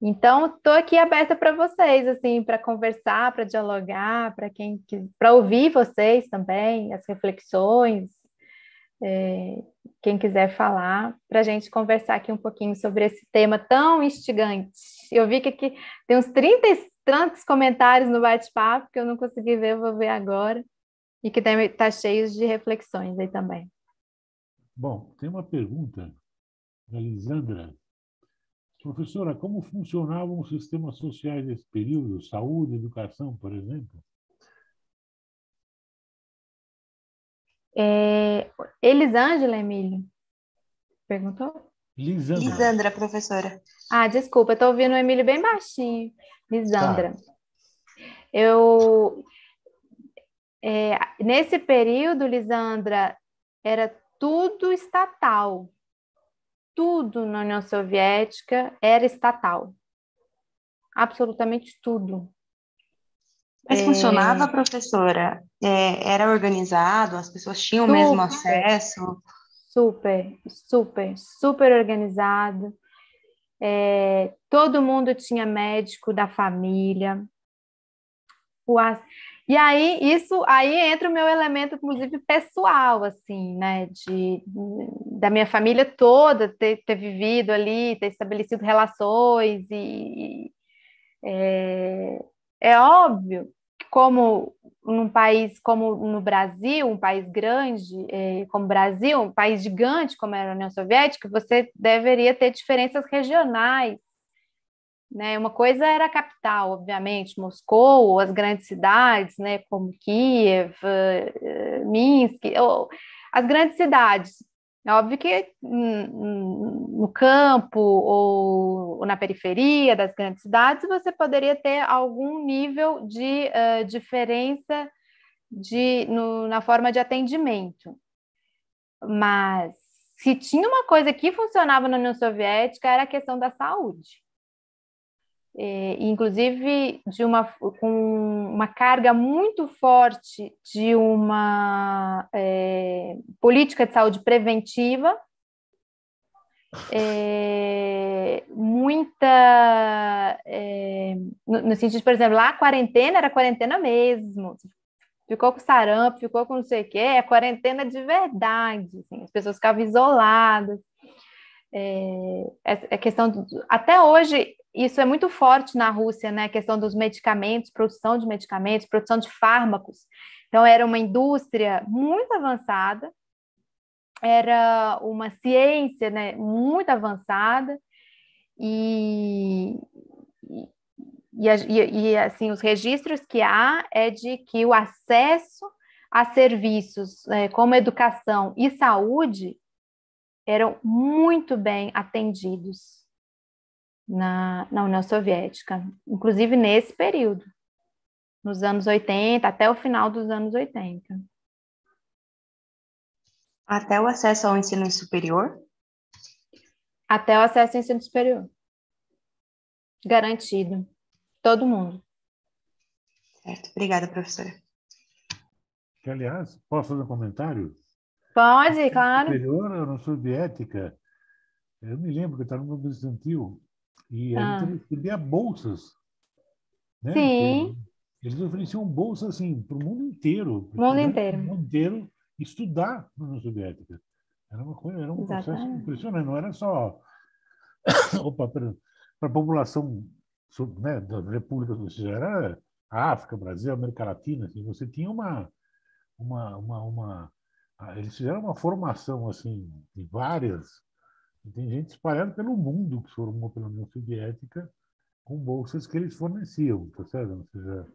Então, estou aqui aberta para vocês, assim, para conversar, para dialogar, para quem para ouvir vocês também, as reflexões, é, quem quiser falar, para a gente conversar aqui um pouquinho sobre esse tema tão instigante. Eu vi que aqui tem uns 30 e tantos comentários no bate-papo que eu não consegui ver, eu vou ver agora, e que está cheio de reflexões aí também. Bom, tem uma pergunta da Lisandra Professora, como funcionavam os sistemas sociais nesse período? Saúde, educação, por exemplo? É, Elisângela, Emílio? Perguntou? Lisandra. Lisandra, professora. Ah, desculpa, estou ouvindo o Emílio bem baixinho. Lisandra. Tá. Eu. É, nesse período, Lisandra, era tudo estatal tudo na União Soviética era estatal. Absolutamente tudo. Mas é. funcionava, é... professora? É, era organizado? As pessoas tinham super, o mesmo acesso? Super, super, super organizado. É, todo mundo tinha médico da família. O, e aí, isso aí entra o meu elemento, inclusive, pessoal, assim, né? De, da minha família toda ter, ter vivido ali, ter estabelecido relações e. É, é óbvio que, como num país como no Brasil, um país grande é, como o Brasil, um país gigante como era a União Soviética, você deveria ter diferenças regionais né? Uma coisa era a capital, obviamente, Moscou, as grandes cidades, né, como Kiev, eh, eh, Minsk, as grandes cidades. É óbvio que hum, hum, no campo ou na periferia das grandes cidades você poderia ter algum nível de uh, diferença de, no, na forma de atendimento. Mas se tinha uma coisa que funcionava na União Soviética era a questão da saúde é, inclusive de uma, com uma carga muito forte de uma é, política de saúde preventiva, é, muita é, no, no, sentido, por exemplo, lá a quarentena era quarentena mesmo, ficou com sarampo, ficou com não sei o que, é quarentena de verdade, assim, as pessoas ficavam isoladas. É, a questão do, até hoje isso é muito forte na Rússia, né? A questão dos medicamentos, produção de medicamentos, produção de fármacos. Então, era uma indústria muito avançada, era uma ciência né, muito avançada, e, e, e, e, assim os registros que há é de que o acesso a serviços é, como educação e saúde eram muito bem atendidos na, na União Soviética, inclusive nesse período, nos anos 80, até o final dos anos 80. Até o acesso ao ensino superior? Até o acesso ao ensino superior. Garantido. Todo mundo. Certo. Obrigada, professora. Que, aliás, posso fazer um comentário? Pode, claro. Superior, a União Soviética. Eu me lembro que eu estava no movimento e é ah. ele recebia bolsas. Né? Sim. Eles ofereciam bolsas assim, para o mundo inteiro. O mundo inteiro. mundo inteiro estudar na União Soviética. Era uma coisa, era um Exatamente. processo impressionante. Não era só para a população né, da República Socialista, era África, Brasil, América Latina. Assim, você tinha uma, uma, uma, uma ah, eles fizeram uma formação assim de várias tem gente espalhada pelo mundo que se formou pela União Soviética com bolsas que eles forneciam, tá certo? Ou seja,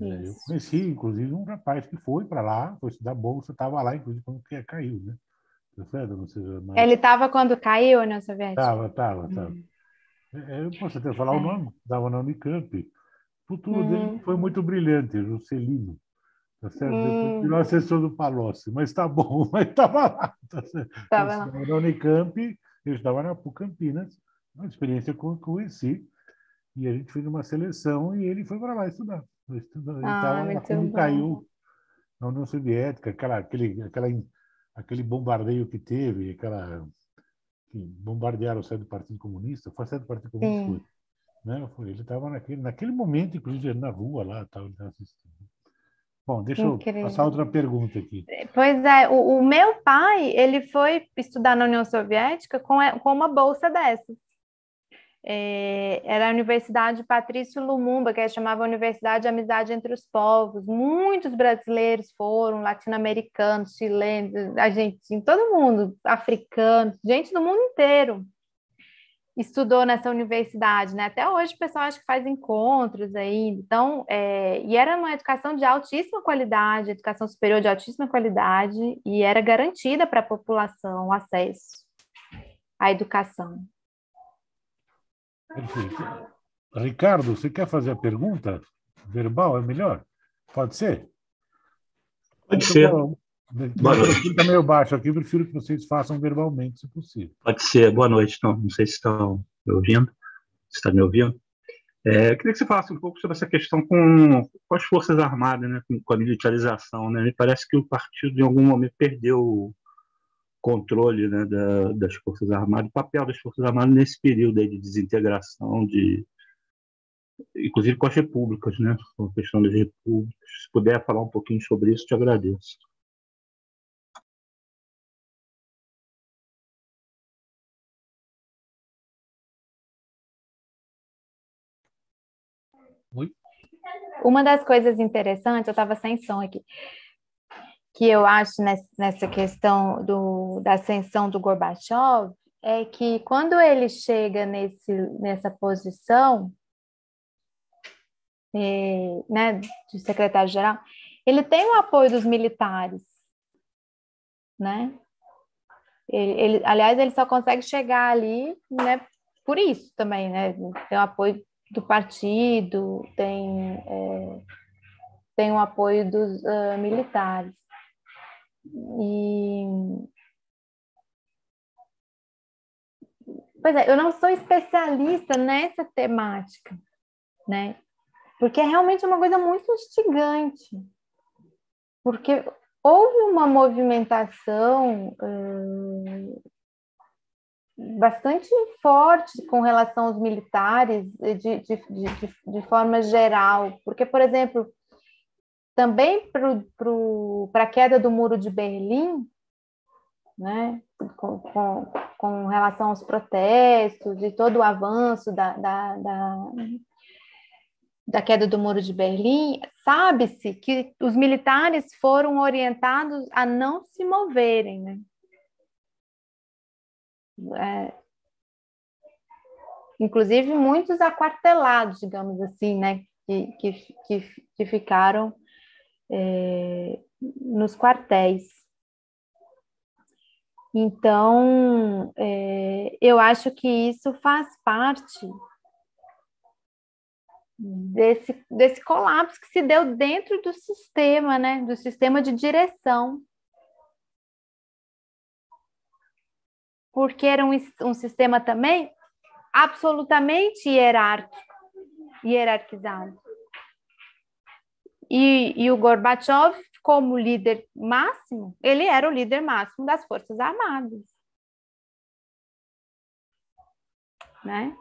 é, eu conheci, inclusive, um rapaz que foi para lá, foi estudar bolsa, estava lá, inclusive, quando caiu, né? Tá certo? Ou seja, mas... Ele estava quando caiu a União Soviética? Estava, estava, estava. Hum. É, é, eu posso até falar é. o nome, estava na Unicamp. O futuro hum. dele foi muito brilhante, Juscelino. Tá certo? Hum. Virou assessor do Palocci, mas tá bom, mas estava lá. Tá certo? Tava lá. Na Unicamp, eu estava na PUC Campinas, uma experiência que eu conheci, e a gente fez uma seleção e ele foi para lá estudar. estudar ah, então, quando caiu na União Soviética, aquela, aquele, aquela, aquele bombardeio que teve, aquela que bombardearam o sede do Partido Comunista, foi sede do Partido Comunista, né? Ele estava naquele, naquele momento, inclusive, na rua lá, tal, ele estava assistindo. Bom, deixa Incrível. eu passar outra pergunta aqui. É, pois é, o, o, meu pai, ele foi estudar na União Soviética com, é, com uma bolsa dessas. É, era a Universidade Patrício Lumumba, que chamava Universidade Amizade entre os Povos. Muitos brasileiros foram, latino-americanos, chilenos, argentinos, todo mundo, africanos, gente do mundo inteiro estudou nessa universidade, né? Até hoje o pessoal acho que faz encontros aí, então, é, e era uma educação de altíssima qualidade, educação superior de altíssima qualidade, e era garantida para a população o acesso à educação. Perfeito. Ricardo, você quer fazer a pergunta? Verbal é melhor? Pode ser? Pode ser. Boa noite. Está meio baixo aqui, eu prefiro que vocês façam verbalmente, se possível. Pode ser. Boa noite, então. Não sei se estão me ouvindo. Se está me ouvindo. É, eu queria que você falasse um pouco sobre essa questão com, com as Forças Armadas, né, com, com, a militarização. Né? Me parece que o partido, em algum momento, perdeu o controle né, da, das Forças Armadas, o papel das Forças Armadas nesse período aí de desintegração, de, inclusive com as repúblicas, né, com a questão das repúblicas. Se puder falar um pouquinho sobre isso, te agradeço. Oi? Uma das coisas interessantes, eu estava sem som aqui, que eu acho nessa questão do, da ascensão do Gorbachev, é que quando ele chega nesse, nessa posição é, né, de secretário-geral, ele tem o apoio dos militares, né? Ele, ele, aliás, ele só consegue chegar ali, né, por isso também, né? Tem o apoio do partido, tem, é, tem o apoio dos uh, militares. E... Pois é, eu não sou especialista nessa temática, né? Porque é realmente uma coisa muito instigante. Porque houve uma movimentação uh, bastante forte com relação aos militares de, de, de, de forma geral, porque, por exemplo, também para a queda do muro de Berlim, né, com, com, com, relação aos protestos e todo o avanço da, da, da, da queda do muro de Berlim, sabe-se que os militares foram orientados a não se moverem, né? é, inclusive muitos aquartelados, digamos assim, né, que, que, que, que ficaram é, nos quartéis. Então, é, eu acho que isso faz parte desse, desse colapso que se deu dentro do sistema, né, do sistema de direção porque era um, um sistema também absolutamente hierárquico, hierarquizado. E, e, o Gorbachev, como líder máximo, ele era o líder máximo das Forças Armadas. Né?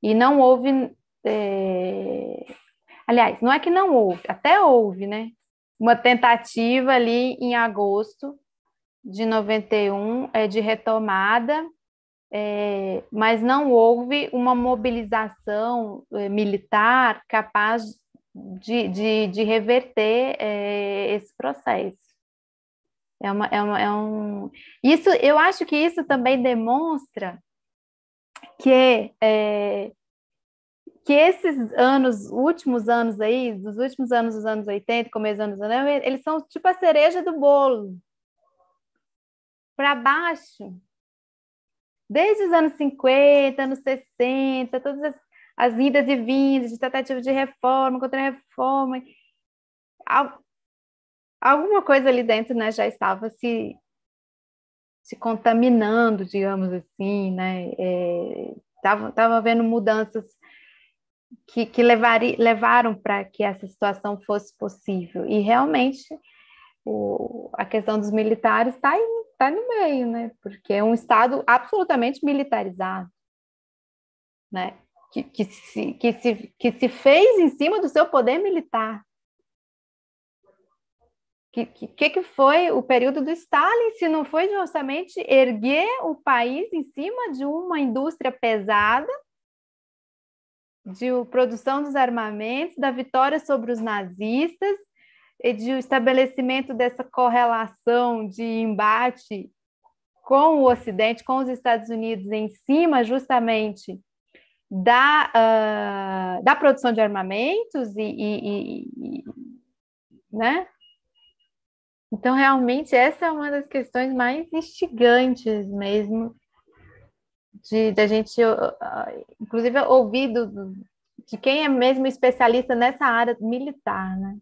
E não houve. É... Aliás, não é que não houve, até houve, né? Uma tentativa ali em agosto de 91 é de retomada, é, mas não houve uma mobilização é, militar capaz de, de, de reverter é, esse processo. É, uma, é, uma, é um. Isso, eu acho que isso também demonstra que é, que esses anos, últimos anos aí, dos últimos anos dos anos 80, começo dos anos 90, eles são tipo a cereja do bolo para baixo. Desde os anos 50, anos 60, todas as, as idas e vindas de tentativa de reforma, contra-reforma, alguma coisa ali dentro né, já estava se, se contaminando, digamos assim, né? é, tava havendo mudanças que, que levaria, levaram para que essa situação fosse possível. E realmente o, a questão dos militares está tá no meio, né? Porque é um Estado absolutamente militarizado, né? Que, que, se, que, se, que se fez em cima do seu poder militar. O que, que, que foi o período do Stalin, se não foi justamente erguer o país em cima de uma indústria pesada, de produção dos armamentos, da vitória sobre os nazistas e de o estabelecimento dessa correlação de embate com o Ocidente, com os Estados Unidos, em cima justamente da, uh, da produção de armamentos e, e, e, e, né? Então, realmente, essa é uma das questões mais instigantes mesmo de da gente, ah, inclusive, ouvir do, de quem é mesmo especialista nessa área militar, né?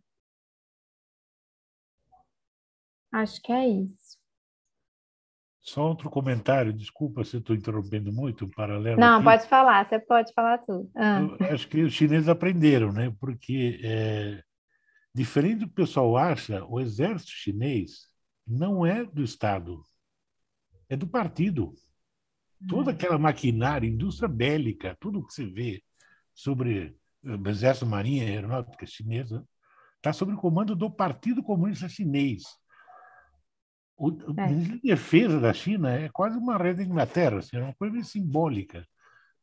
Acho que é isso. Só outro comentário, desculpa se estou interrompendo muito, o paralelo. Não, aqui. pode falar, você pode falar tudo. Ah. Acho que os chineses aprenderam, né? Porque, é, diferente do que o pessoal acha, o exército chinês não é do Estado, é do partido. Hum. Toda aquela maquinária, indústria bélica, tudo que você vê sobre eh, o exército, marinha, aeronáutica chinesa, está sob o comando do Partido Comunista Chinês o, é. defesa da China é quase uma rede da Inglaterra, assim, é uma coisa simbólica.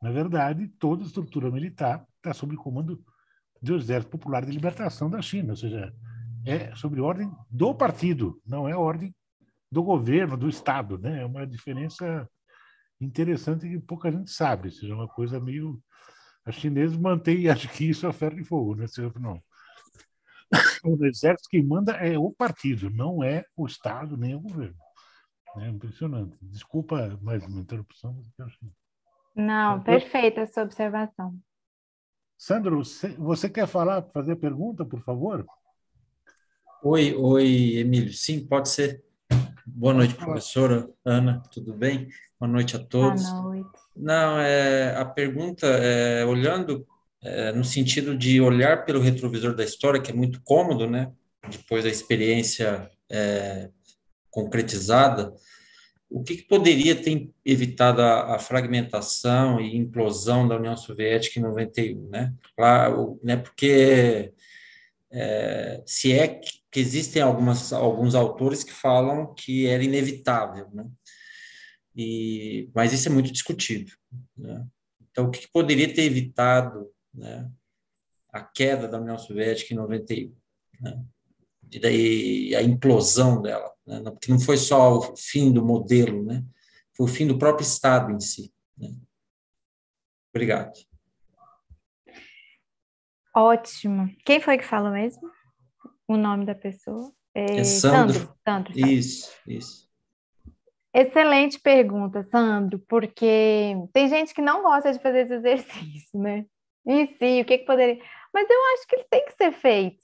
Na verdade, toda a estrutura militar está sob comando do Exército Popular de Libertação da China, ou seja, é sobre ordem do partido, não é ordem do governo, do Estado. Né? É uma diferença interessante que pouca gente sabe, ou seja, é uma coisa meio... Os chineses mantêm, acho que isso é ferro e fogo, né? Não, é o exército que manda é o partido, não é o Estado nem o governo. É impressionante. Desculpa mais uma interrupção. Não, perfeita perfeita sua observação. Sandro, você quer falar, fazer pergunta, por favor? Oi, oi, Emílio. Sim, pode ser. Boa noite, professora Ana, tudo bem? Boa noite a todos. Boa noite. Não, é, a pergunta é, olhando é, no sentido de olhar pelo retrovisor da história, que é muito cômodo, né? Depois da experiência é, concretizada, o que, que, poderia ter evitado a, a, fragmentação e implosão da União Soviética em 91, né? Claro, né? Porque é, se é que existem algumas, alguns autores que falam que era inevitável, né? E, mas isso é muito discutido. Né? Então, o que, que poderia ter evitado né? a queda da União Soviética em 91, né? e daí a implosão dela, né? porque não foi só o fim do modelo, né? foi o fim do próprio Estado em si. Né? Obrigado. Ótimo. Quem foi que falou mesmo? O nome da pessoa? É, é Sandro. Sandro, Sandro tá. isso, isso. Excelente pergunta, Sandro, porque tem gente que não gosta de fazer esse exercício, né? E sim, o que, que poderia. Mas eu acho que ele tem que ser feito,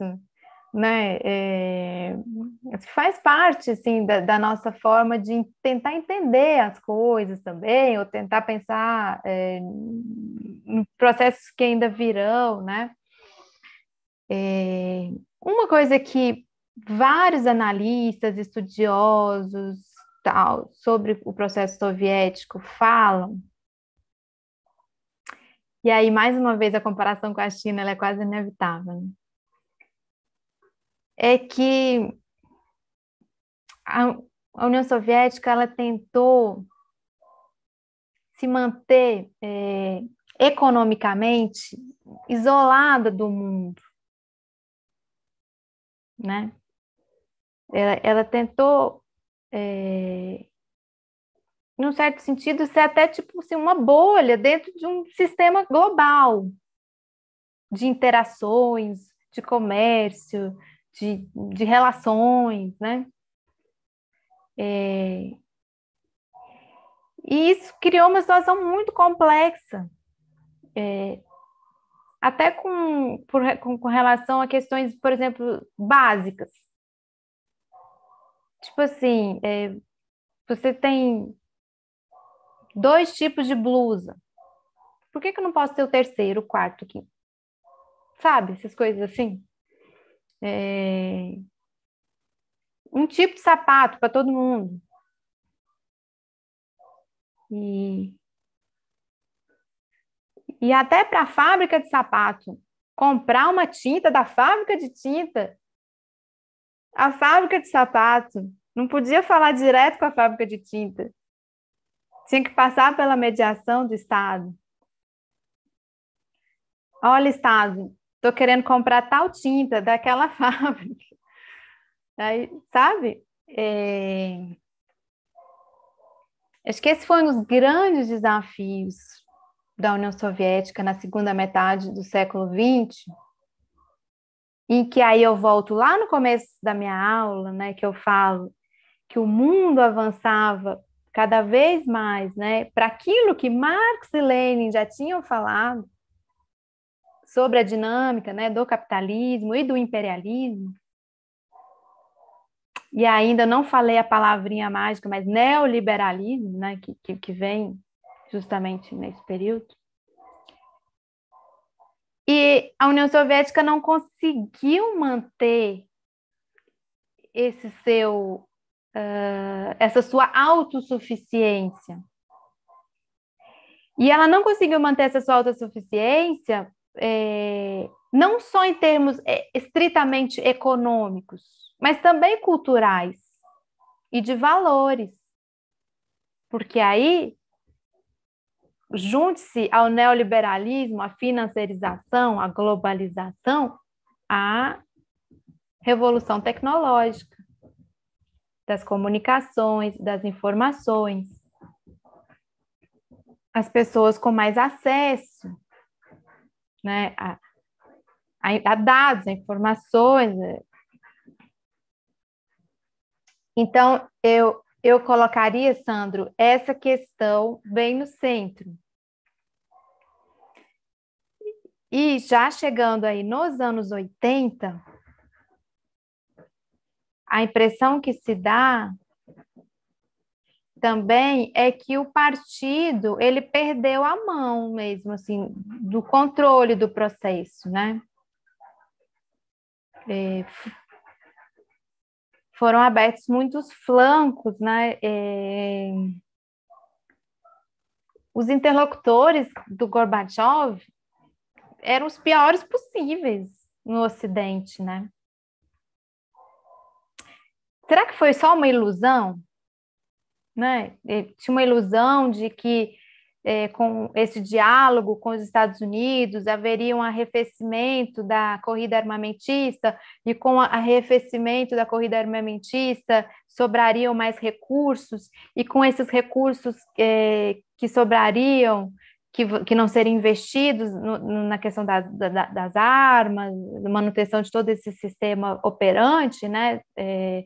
né? É... Faz parte, assim, da, da, nossa forma de tentar entender as coisas também, ou tentar pensar é, em processos que ainda virão, né? É... Uma coisa é que vários analistas, estudiosos, tal, sobre o processo soviético falam e aí, mais uma vez, a comparação com a China é quase inevitável. Né? É que a, a União Soviética ela tentou se manter é, economicamente isolada do mundo, né? Ela, ela tentou é, num certo sentido, ser é até tipo assim, uma bolha dentro de um sistema global de interações, de comércio, de, de relações, né? É... E isso criou uma situação muito complexa, é... até com, por, com, com relação a questões, por exemplo, básicas. Tipo assim, é... você tem dois tipos de blusa. Por que, que eu não posso ter o terceiro, o quarto, aqui? Sabe, essas coisas assim. É... Um tipo de sapato para todo mundo. E, e até para a fábrica de sapato, comprar uma tinta da fábrica de tinta, a fábrica de sapato não podia falar direto com a fábrica de tinta. Tinha que passar pela mediação do Estado. Olha, Estado, estou querendo comprar tal tinta daquela fábrica. Aí, sabe? É... Acho que esse foi um dos grandes desafios da União Soviética na segunda metade do século XX, em que aí eu volto lá no começo da minha aula, né, que eu falo que o mundo avançava cada vez mais, né, para aquilo que Marx e Lenin já tinham falado sobre a dinâmica, né, do capitalismo e do imperialismo. E ainda não falei a palavrinha mágica, mas neoliberalismo, né, que, que, que vem justamente nesse período. E a União Soviética não conseguiu manter esse seu essa sua autossuficiência. E ela não conseguiu manter essa sua autossuficiência, é, não só em termos é, estritamente econômicos, mas também culturais e de valores. Porque aí, junte-se ao neoliberalismo, à financiarização, à globalização, à revolução tecnológica das comunicações, das informações. As pessoas com mais acesso né, a, a, dados, a informações. Né. Então, eu, eu colocaria, Sandro, essa questão bem no centro. E já chegando aí nos anos 80, a impressão que se dá também é que o partido ele perdeu a mão mesmo assim do controle do processo, né? É, foram abertos muitos flancos, né? É, os interlocutores do Gorbachev eram os piores possíveis no Ocidente, né? será que foi só uma ilusão? Né? Tinha uma ilusão de que é, com esse diálogo com os Estados Unidos haveria um arrefecimento da corrida armamentista e com o arrefecimento da corrida armamentista sobrariam mais recursos e com esses recursos é, que sobrariam que, que não seriam investidos no, na questão da, da, das armas, manutenção de todo esse sistema operante, né? É,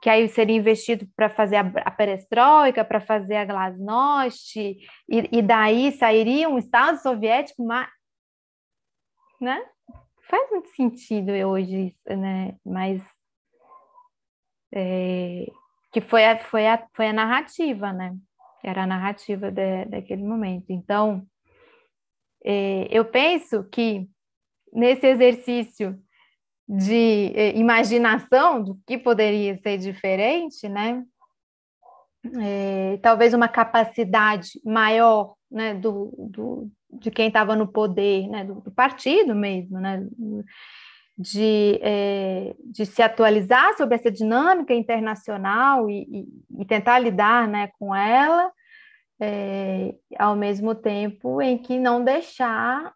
que aí seria investido para fazer a, a perestroika, para fazer a glasnost, e, e daí sairia um Estado soviético, mas, né? Faz muito sentido hoje, né? Mas é, que foi a, foi, a, foi a narrativa, né? Era a narrativa de, daquele momento. Então, é, eu penso que nesse exercício de eh, imaginação do que poderia ser diferente, né? É, talvez uma capacidade maior né, do, do de quem estava no poder, né, do, do, partido mesmo, né, de, é, de se atualizar sobre essa dinâmica internacional e, e, e tentar lidar né, com ela, é, ao mesmo tempo em que não deixar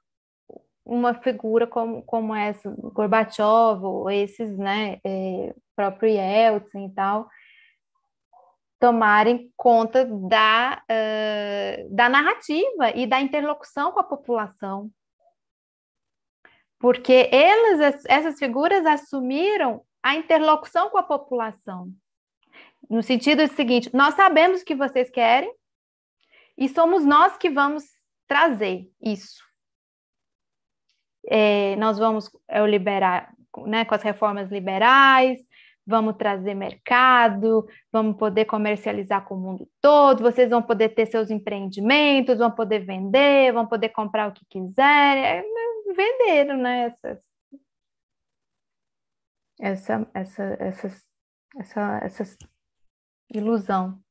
uma figura como, como essa, Gorbachev, ou esses, né, é, próprio Yeltsin e tal, tomarem conta da, uh, da narrativa e da interlocução com a população. Porque eles, essas figuras assumiram a interlocução com a população. No sentido seguinte, nós sabemos o que vocês querem e somos nós que vamos trazer isso. É, nós vamos é, liberar, né, com as reformas liberais, vamos trazer mercado, vamos poder comercializar com o mundo todo, vocês vão poder ter seus empreendimentos, vão poder vender, vão poder comprar o que quiserem. É, venderam, né? Essas, essa, essa, essa, essa, essa ilusão.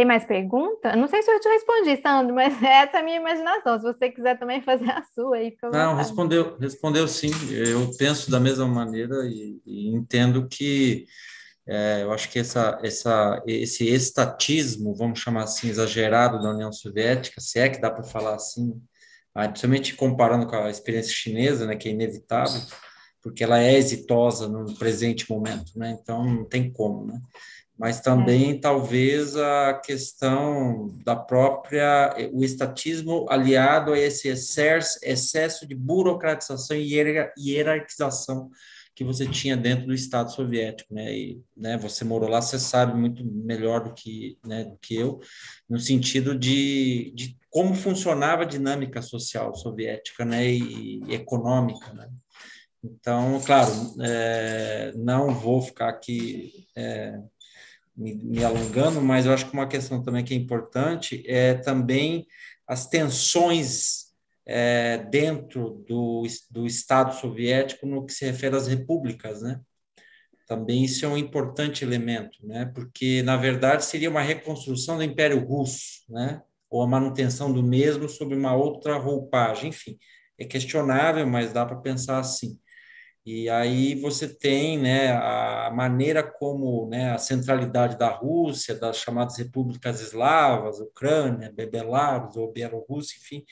Tem mais pergunta? Não sei se eu te respondi, Sandro, mas essa é a minha imaginação. Se você quiser também fazer a sua aí. Não, respondeu, respondeu sim. Eu penso da mesma maneira e, e entendo que é, eu acho que essa, essa, esse estatismo, vamos chamar assim, exagerado da União Soviética, se é que dá para falar assim, ah, principalmente comparando com a experiência chinesa, né, que é inevitável, porque ela é exitosa no presente momento, né? Então não tem como, né? mas é. também é. talvez a questão da própria eh, o estatismo aliado a esse excesso de burocratização e hierarquização que você tinha dentro do Estado soviético, né? E, né, você morou lá, você sabe muito melhor do que, né, do que eu, no sentido de, de como funcionava a dinâmica social soviética, né, e, e econômica, né? Então, claro, é, não vou ficar aqui é, me, me alongando, mas eu acho que uma questão também que é importante é também as tensões é, dentro do, do Estado soviético no que se refere às repúblicas, né? Também isso é um importante elemento, né? Porque na verdade seria uma reconstrução do Império Russo, né? Ou a manutenção do mesmo sob uma outra roupagem, enfim, é questionável, mas dá para pensar assim. E aí você tem né, a maneira como né, a centralidade da Rússia, das chamadas repúblicas eslavas, Ucrânia, Belarus ou Bielorrússia, enfim,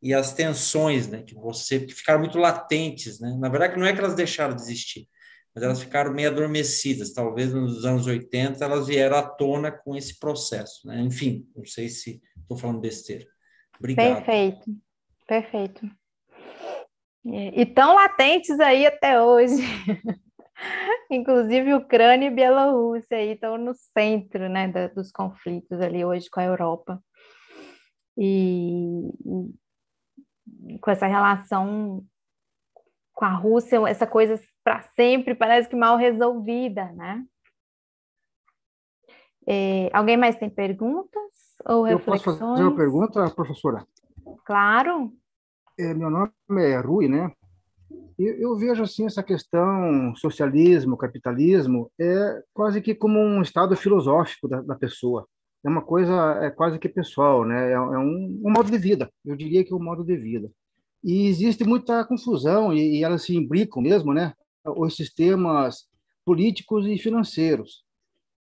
e as tensões né, que você que ficaram muito latentes. Né? Na verdade, não é que elas deixaram de existir, mas elas ficaram meio adormecidas. Talvez nos anos 80 elas vieram à tona com esse processo. Né? Enfim, não sei se estou falando besteira. Obrigado. Perfeito, perfeito. E tão latentes aí até hoje. Inclusive Ucrânia e Bielorrússia aí estão no centro né, da, dos conflitos ali hoje com a Europa. E, e com essa relação com a Rússia, essa coisa para sempre parece que mal resolvida, né? É, alguém mais tem perguntas ou reflexões? Eu posso fazer uma pergunta, professora? Claro. É, meu nome é Rui, né? Eu, eu vejo assim essa questão socialismo, capitalismo é quase que como um estado filosófico da, da pessoa. É uma coisa é quase que pessoal, né? É, é um, um, modo de vida. Eu diria que é um modo de vida. E existe muita confusão e, e elas se imbricam mesmo, né? Os sistemas políticos e financeiros.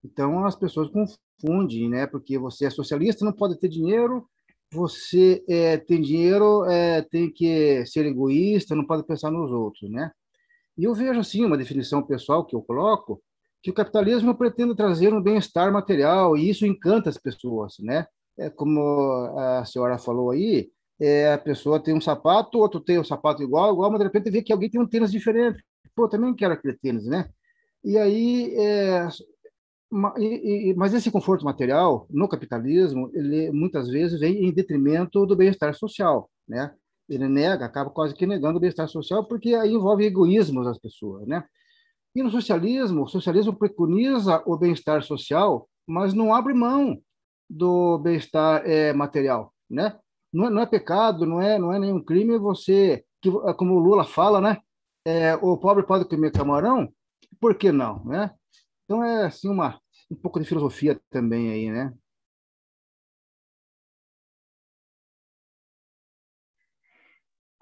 Então as pessoas confundem, né? Porque você é socialista, não pode ter dinheiro, você é, tem dinheiro, é, tem que ser egoísta, não pode pensar nos outros, né? E eu vejo, assim, uma definição pessoal que eu coloco, que o capitalismo pretende trazer um bem-estar material, e isso encanta as pessoas, né? É, como a senhora falou aí, é, a pessoa tem um sapato, outro tem um sapato igual, igual, mas de repente vê que alguém tem um tênis diferente. Pô, também quero aquele tênis, né? E aí é, mas esse conforto material no capitalismo ele muitas vezes vem em detrimento do bem-estar social né ele nega acaba quase que negando o bem-estar social porque aí envolve egoísmos das pessoas né e no socialismo o socialismo preconiza o bem-estar social mas não abre mão do bem-estar é, material né não é, não é, pecado não é não é nenhum crime você que é, como o Lula fala né é, o pobre pode comer camarão por que não né então é assim uma um pouco de filosofia também aí, né?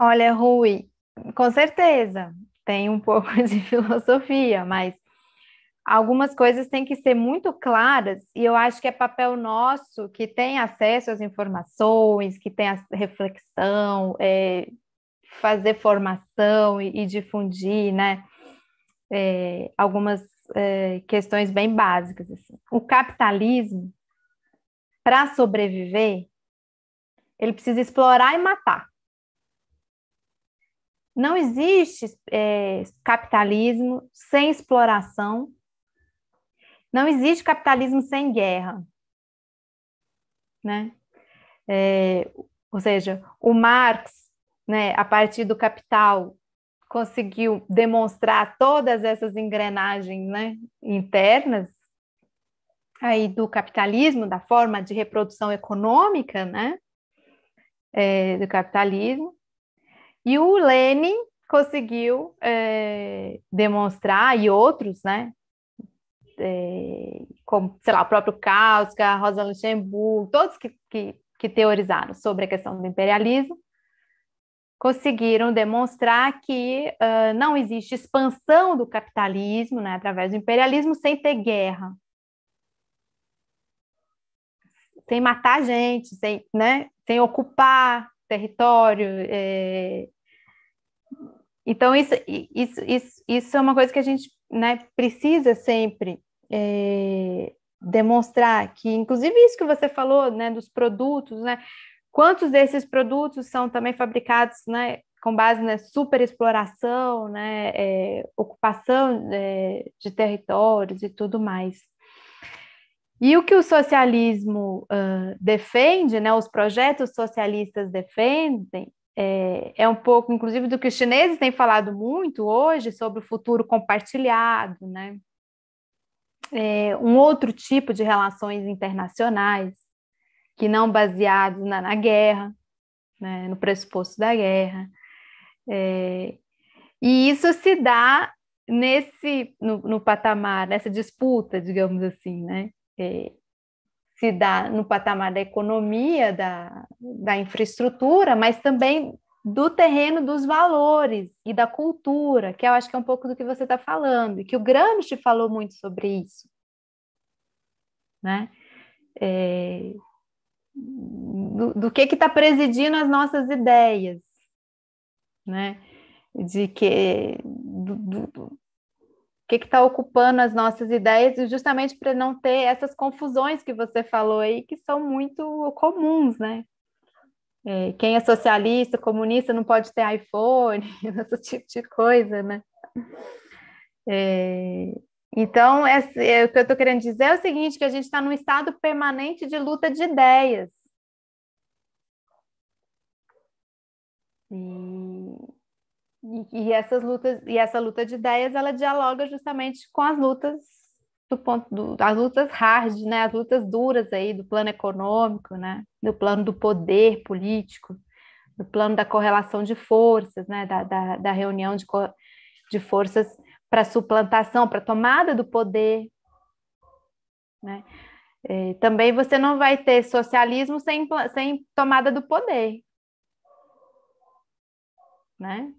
Olha, Rui, com certeza tem um pouco de filosofia, mas algumas coisas têm que ser muito claras e eu acho que é papel nosso que tem acesso às informações, que tem a reflexão, é, fazer formação e, e difundir, né? É, algumas é, questões bem básicas. Assim. O capitalismo, para sobreviver, ele precisa explorar e matar. Não existe é, capitalismo sem exploração. Não existe capitalismo sem guerra. Né? É, ou seja, o Marx, né, a partir do Capital, conseguiu demonstrar todas essas engrenagens né, internas aí do capitalismo, da forma de reprodução econômica, né, é, do capitalismo, e o Lenin conseguiu é, demonstrar e outros, né, é, como sei lá o próprio Kautsky, Rosa Luxemburgo, todos que, que, que teorizaram sobre a questão do imperialismo conseguiram demonstrar que uh, não existe expansão do capitalismo né, através do imperialismo sem ter guerra, sem matar gente, sem, né, sem ocupar território. É... Então, isso, isso, isso, isso é uma coisa que a gente né, precisa sempre é... demonstrar, que inclusive isso que você falou né, dos produtos, né, Quantos desses produtos são também fabricados né, com base na superexploração, né, é, ocupação é, de territórios e tudo mais. E o que o socialismo uh, defende, né, os projetos socialistas defendem, é, é, um pouco, inclusive, do que os chineses têm falado muito hoje sobre o futuro compartilhado, né? É, um outro tipo de relações internacionais que não baseados na, na guerra, né, no pressuposto da guerra. É, e isso se dá nesse no, no, patamar, nessa disputa, digamos assim, né? É, se dá no patamar da economia, da, da infraestrutura, mas também do terreno dos valores e da cultura, que eu acho que é um pouco do que você está falando, e que o Gramsci falou muito sobre isso. Né? É, do, do que está presidindo as nossas ideias, né? De que do, do, do que está ocupando as nossas ideias, justamente para não ter essas confusões que você falou aí, que são muito comuns, né? É, quem é socialista, comunista, não pode ter iPhone, esse tipo de coisa, né? É, então, é, é, o que eu estou querendo dizer é o seguinte: que a gente está num estado permanente de luta de ideias. E, e, essas lutas, e essa luta de ideias, ela dialoga justamente com as lutas do ponto do, as lutas hard, né? As lutas duras aí do plano econômico, né? Do plano do poder político, do plano da correlação de forças, né? Da, da, da reunião de, de forças para suplantação, para tomada do poder. Né? É, também você não vai ter socialismo sem, sem tomada do poder. Né?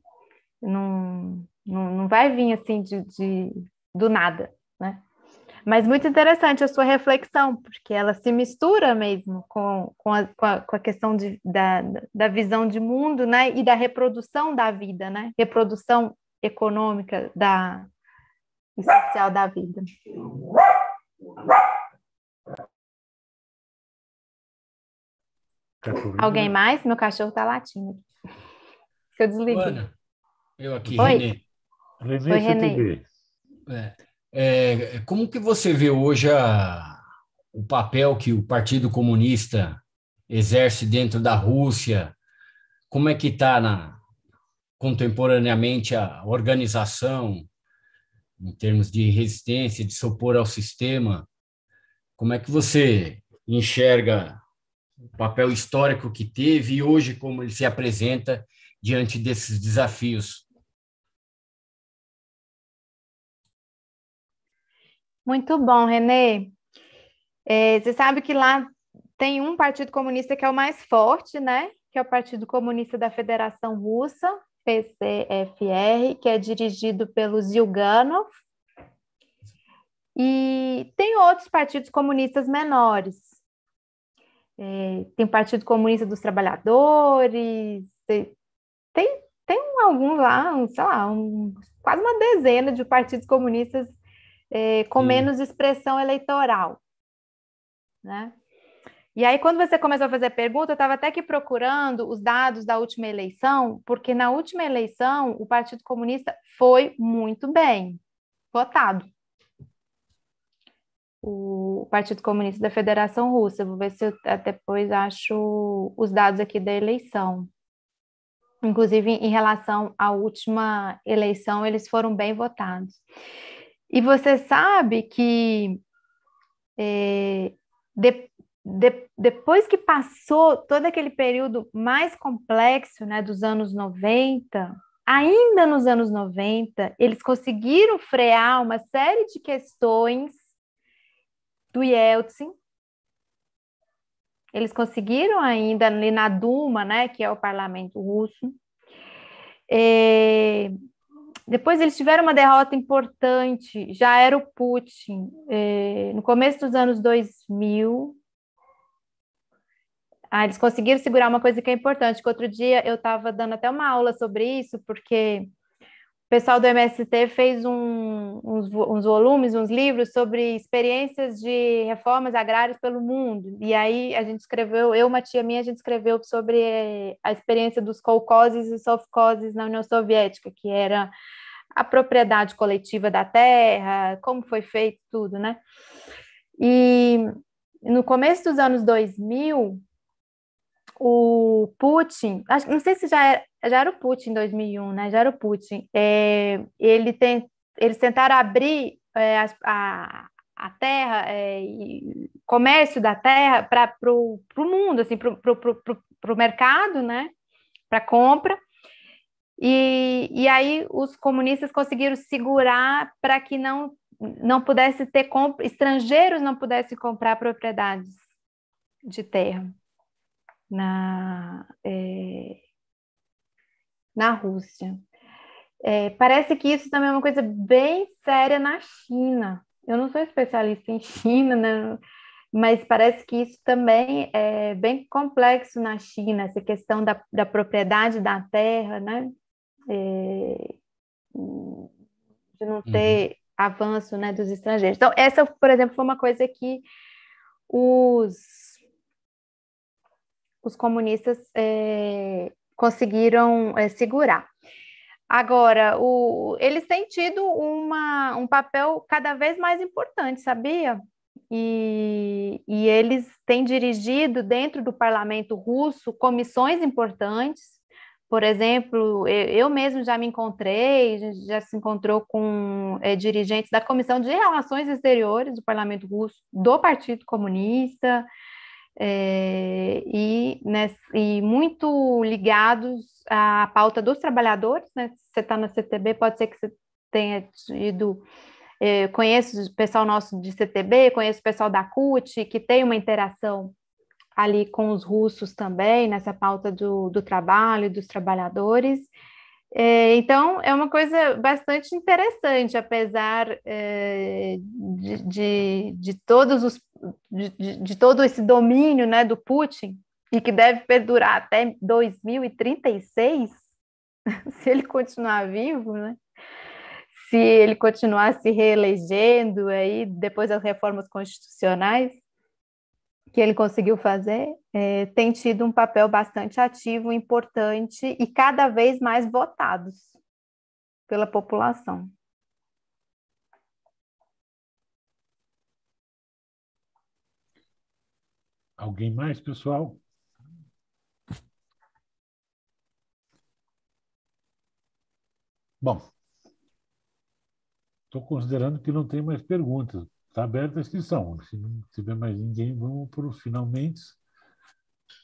Não, não, não vai vir assim de, de, do nada. Né? Mas muito interessante a sua reflexão, porque ela se mistura mesmo com, com, a, com, a, com a questão de, da, da visão de mundo né? e da reprodução da vida, né? reprodução econômica da, e social da vida. Tá Alguém né? mais? Meu cachorro está latindo. eu desliguei. Ana, eu aqui, Oi. Renê. Oi, Renê. É, é, como que você vê hoje a, o papel que o Partido Comunista exerce dentro da Rússia? Como é que está na, contemporaneamente a organização, em termos de resistência, de se opor ao sistema, como é que você enxerga o papel histórico que teve e hoje como ele se apresenta diante desses desafios? Muito bom, Renê. É, você sabe que lá tem um partido comunista que é o mais forte, né? Que é o Partido Comunista da Federação Russa, PCFR, que é dirigido pelo Zilganov. e tem outros partidos comunistas menores. É, tem o Partido Comunista dos Trabalhadores, tem, tem alguns lá, um, sei lá, um, quase uma dezena de partidos comunistas é, com Sim. menos expressão eleitoral. Né? E aí, quando você começou a fazer a pergunta, eu estava até que procurando os dados da última eleição, porque na última eleição o Partido Comunista foi muito bem votado. O Partido Comunista da Federação Russa. Vou ver se eu depois acho os dados aqui da eleição. Inclusive, em relação à última eleição, eles foram bem votados. E você sabe que é, eh, depois de, depois que passou todo aquele período mais complexo, né, dos anos 90, ainda nos anos 90, eles conseguiram frear uma série de questões do Yeltsin. Eles conseguiram ainda ali na Duma, né, que é o parlamento russo. É, depois eles tiveram uma derrota importante, já era o Putin, é, no começo dos anos 2000, ah, eles conseguiram segurar uma coisa que é importante, que outro dia eu estava dando até uma aula sobre isso, porque o pessoal do MST fez um, uns, uns, volumes, uns livros sobre experiências de reformas agrárias pelo mundo. E aí a gente escreveu, eu, uma tia minha, a gente escreveu sobre a experiência dos colcoses e sofcoses na União Soviética, que era a propriedade coletiva da terra, como foi feito tudo, né? E no começo dos anos 2000, o Putin, acho, não sei se já era, é, já era o Putin em 2001, né? Já era o Putin. É, ele tem, eles tentaram abrir é, a, a, terra, é, comércio da terra para o mundo, assim, para o mercado, né? Para compra. E, e aí os comunistas conseguiram segurar para que não não pudesse ter estrangeiros não pudessem comprar propriedades de terra na, é, na Rússia. É, parece que isso também é uma coisa bem séria na China. Eu não sou especialista em China, né? mas parece que isso também é bem complexo na China, essa questão da, da propriedade da terra, né? É, de não uhum. ter uhum. avanço né, dos estrangeiros. Então, essa, por exemplo, foi uma coisa que os os comunistas é, conseguiram é, segurar. Agora, o, eles têm tido uma, um papel cada vez mais importante, sabia? E, e eles têm dirigido dentro do parlamento russo comissões importantes por exemplo, eu mesmo já me encontrei, já se encontrou com é, dirigentes da Comissão de Relações Exteriores do Parlamento Russo, do Partido Comunista, é, e, né, e, muito ligados à pauta dos trabalhadores, né? Se você está na CTB, pode ser que você tenha tido. É, conheço o pessoal nosso de CTB, conheço o pessoal da CUT, que tem uma interação ali com os russos também, nessa pauta do, do trabalho, dos trabalhadores. É, então, é uma coisa bastante interessante, apesar é, de, de, de, todos os, de, de, todo esse domínio né, do Putin, e que deve perdurar até 2036, se ele continuar vivo, né? se ele continuar se reelegendo aí depois das reformas constitucionais que ele conseguiu fazer é, tem tido um papel bastante ativo, importante e cada vez mais votados pela população. Alguém mais, pessoal? Bom, estou considerando que não tem mais perguntas. Está aberta a inscrição. Se não tiver mais ninguém, vamos para o finalmente.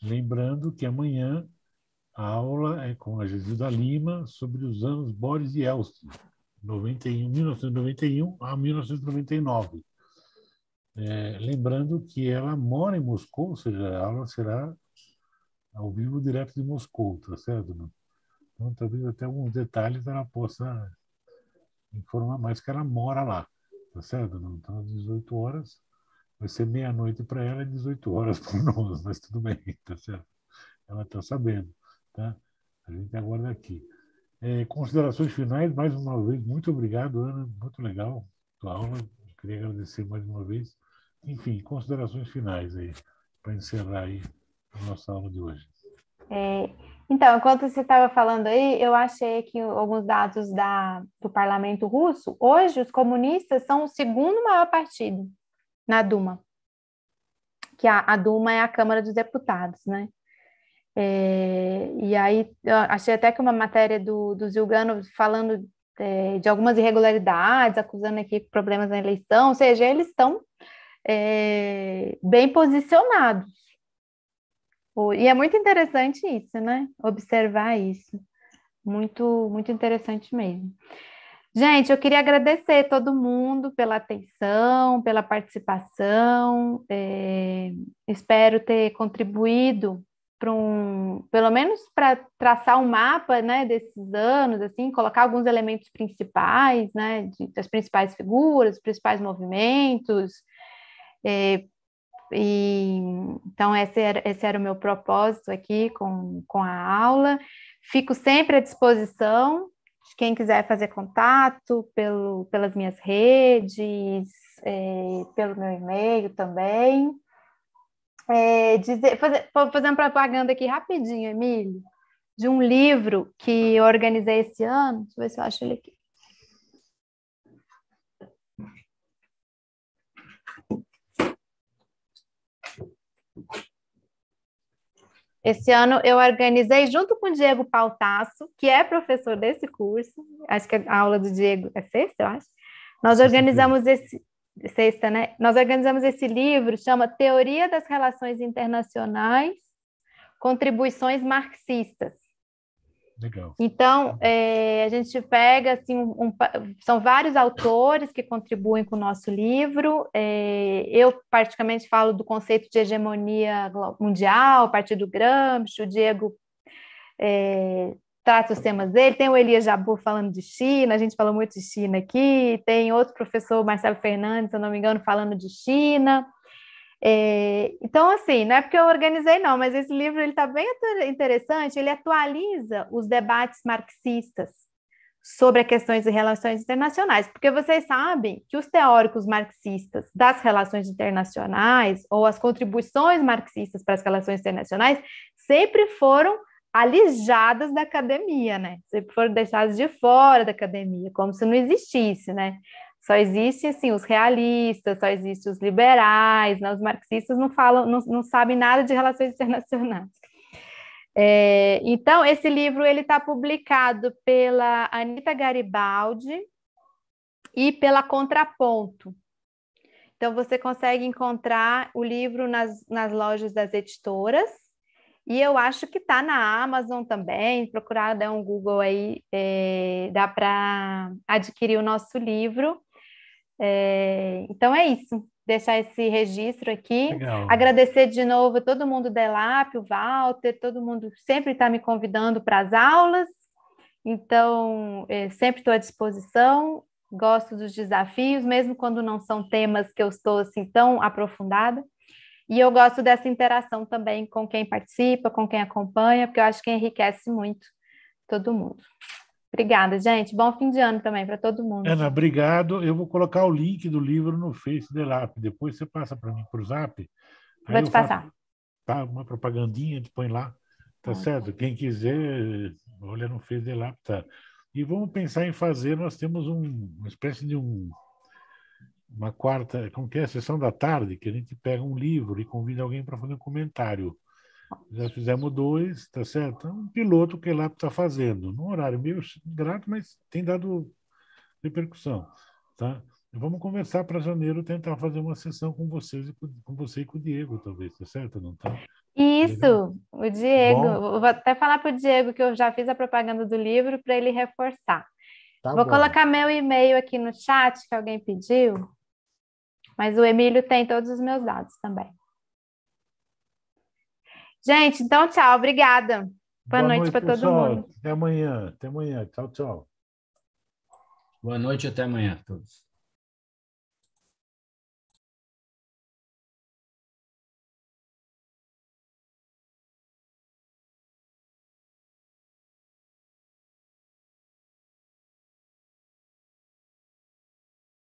Lembrando que amanhã a aula é com a Gesida Lima sobre os anos Boris e Elst, 91, 1991 a 1999. É, lembrando que ela mora em Moscou, ou seja, a aula será ao vivo direto de Moscou, tá certo? Então, talvez até alguns detalhes ela possa informar mais que ela mora lá tá certo? Não, então, às 18 horas, vai ser meia-noite para ela e 18 horas para nós, mas tudo bem, tá certo? Ela está sabendo, tá? A gente aguarda aqui. É, considerações finais, mais uma vez, muito obrigado, Ana, muito legal tua aula, queria agradecer mais uma vez. Enfim, considerações finais aí, para encerrar aí a nossa aula de hoje. É, então, enquanto você estava falando aí, eu achei que alguns dados da, do parlamento russo, hoje os comunistas são o segundo maior partido na Duma, que a, a Duma é a Câmara dos Deputados, né? É, e aí, achei até que uma matéria do, do Zilgano falando é, de algumas irregularidades, acusando aqui problemas na eleição, ou seja, eles estão é, bem posicionados Tipo, e é muito interessante isso, né? Observar isso. Muito, muito interessante mesmo. Gente, eu queria agradecer todo mundo pela atenção, pela participação. É, espero ter contribuído para um, pelo menos para traçar um mapa, né, desses anos, assim, colocar alguns elementos principais, né, de, das principais figuras, principais movimentos, é, e, então, esse era, esse era o meu propósito aqui com, com a aula. Fico sempre à disposição, quem quiser fazer contato pelo, pelas minhas redes, é, pelo meu e-mail também. É, dizer, fazer, fazer uma propaganda aqui rapidinho, Emílio, de um livro que eu organizei esse ano, deixa eu ver se eu acho ele aqui. Esse ano eu organizei junto com o Diego Pautasso, que é professor desse curso. Acho que a aula do Diego é sexta, eu acho. Nós organizamos esse sexta, né? Nós organizamos esse livro, chama Teoria das Relações Internacionais, Contribuições Marxistas. Legal. Então, tá é, a gente pega, assim, um, um, são vários autores que contribuem com o nosso livro. É, eu, particularmente, falo do conceito de hegemonia mundial, a partir do Gramsci, o Diego é, trata os temas dele. Tem o Elias Jabu falando de China, a gente falou muito de China aqui. Tem outro professor, Marcelo Fernandes, se eu não me engano, falando de China. É, então, assim, não é porque eu organizei, não, mas esse livro ele está bem interessante, ele atualiza os debates marxistas sobre questões de relações internacionais, porque vocês sabem que os teóricos marxistas das relações internacionais ou as contribuições marxistas para as relações internacionais sempre foram alijadas da academia, né? Sempre foram deixadas de fora da academia, como se não existisse, né? Só existe assim os realistas, só existe os liberais, né? os marxistas não falam, não, não sabem nada de relações internacionais. É, então, esse livro ele está publicado pela Anita Garibaldi e pela Contraponto. Então, você consegue encontrar o livro nas, nas lojas das editoras e eu acho que está na Amazon também. Procurar dar um Google aí, é, dá para adquirir o nosso livro. É, então é isso, deixar esse registro aqui. Legal. Agradecer de novo todo mundo da ELAP, o Walter, todo mundo sempre está me convidando para as aulas. Então, é, sempre estou à disposição, gosto dos desafios, mesmo quando não são temas que eu estou assim tão aprofundada. E eu gosto dessa interação também com quem participa, com quem acompanha, porque eu acho que enriquece muito todo mundo. Obrigada, gente. Bom fim de ano também para todo mundo. Ana, obrigado. Eu vou colocar o link do livro no Face de Lap. Depois você passa para mim para o Zap. Vou te passar. tá, uma propagandinha, te põe lá. Tá certo? Quem quiser, olha no Face de Lap, tá. E vamos pensar em fazer, nós temos um, uma espécie de um uma quarta, como que é, a sessão da tarde, que a gente pega um livro e convida alguém para fazer um comentário já fizemos dois, tá certo? Então, um piloto que lá está fazendo, num horário meio grato, mas tem dado repercussão, tá? Vamos conversar para janeiro, tentar fazer uma sessão com vocês, com você e com o Diego, talvez, tá certo? Não tá? Isso, o Diego. Bom. Vou até falar para o Diego que eu já fiz a propaganda do livro para ele reforçar. Tá Vou bom. colocar meu e-mail aqui no chat que alguém pediu, mas o Emílio tem todos os meus dados também. Gente, então tchau, obrigada. Boa, Boa noite, noite para todo mundo. Até amanhã, até amanhã. Tchau, tchau. Boa noite, até amanhã a todos.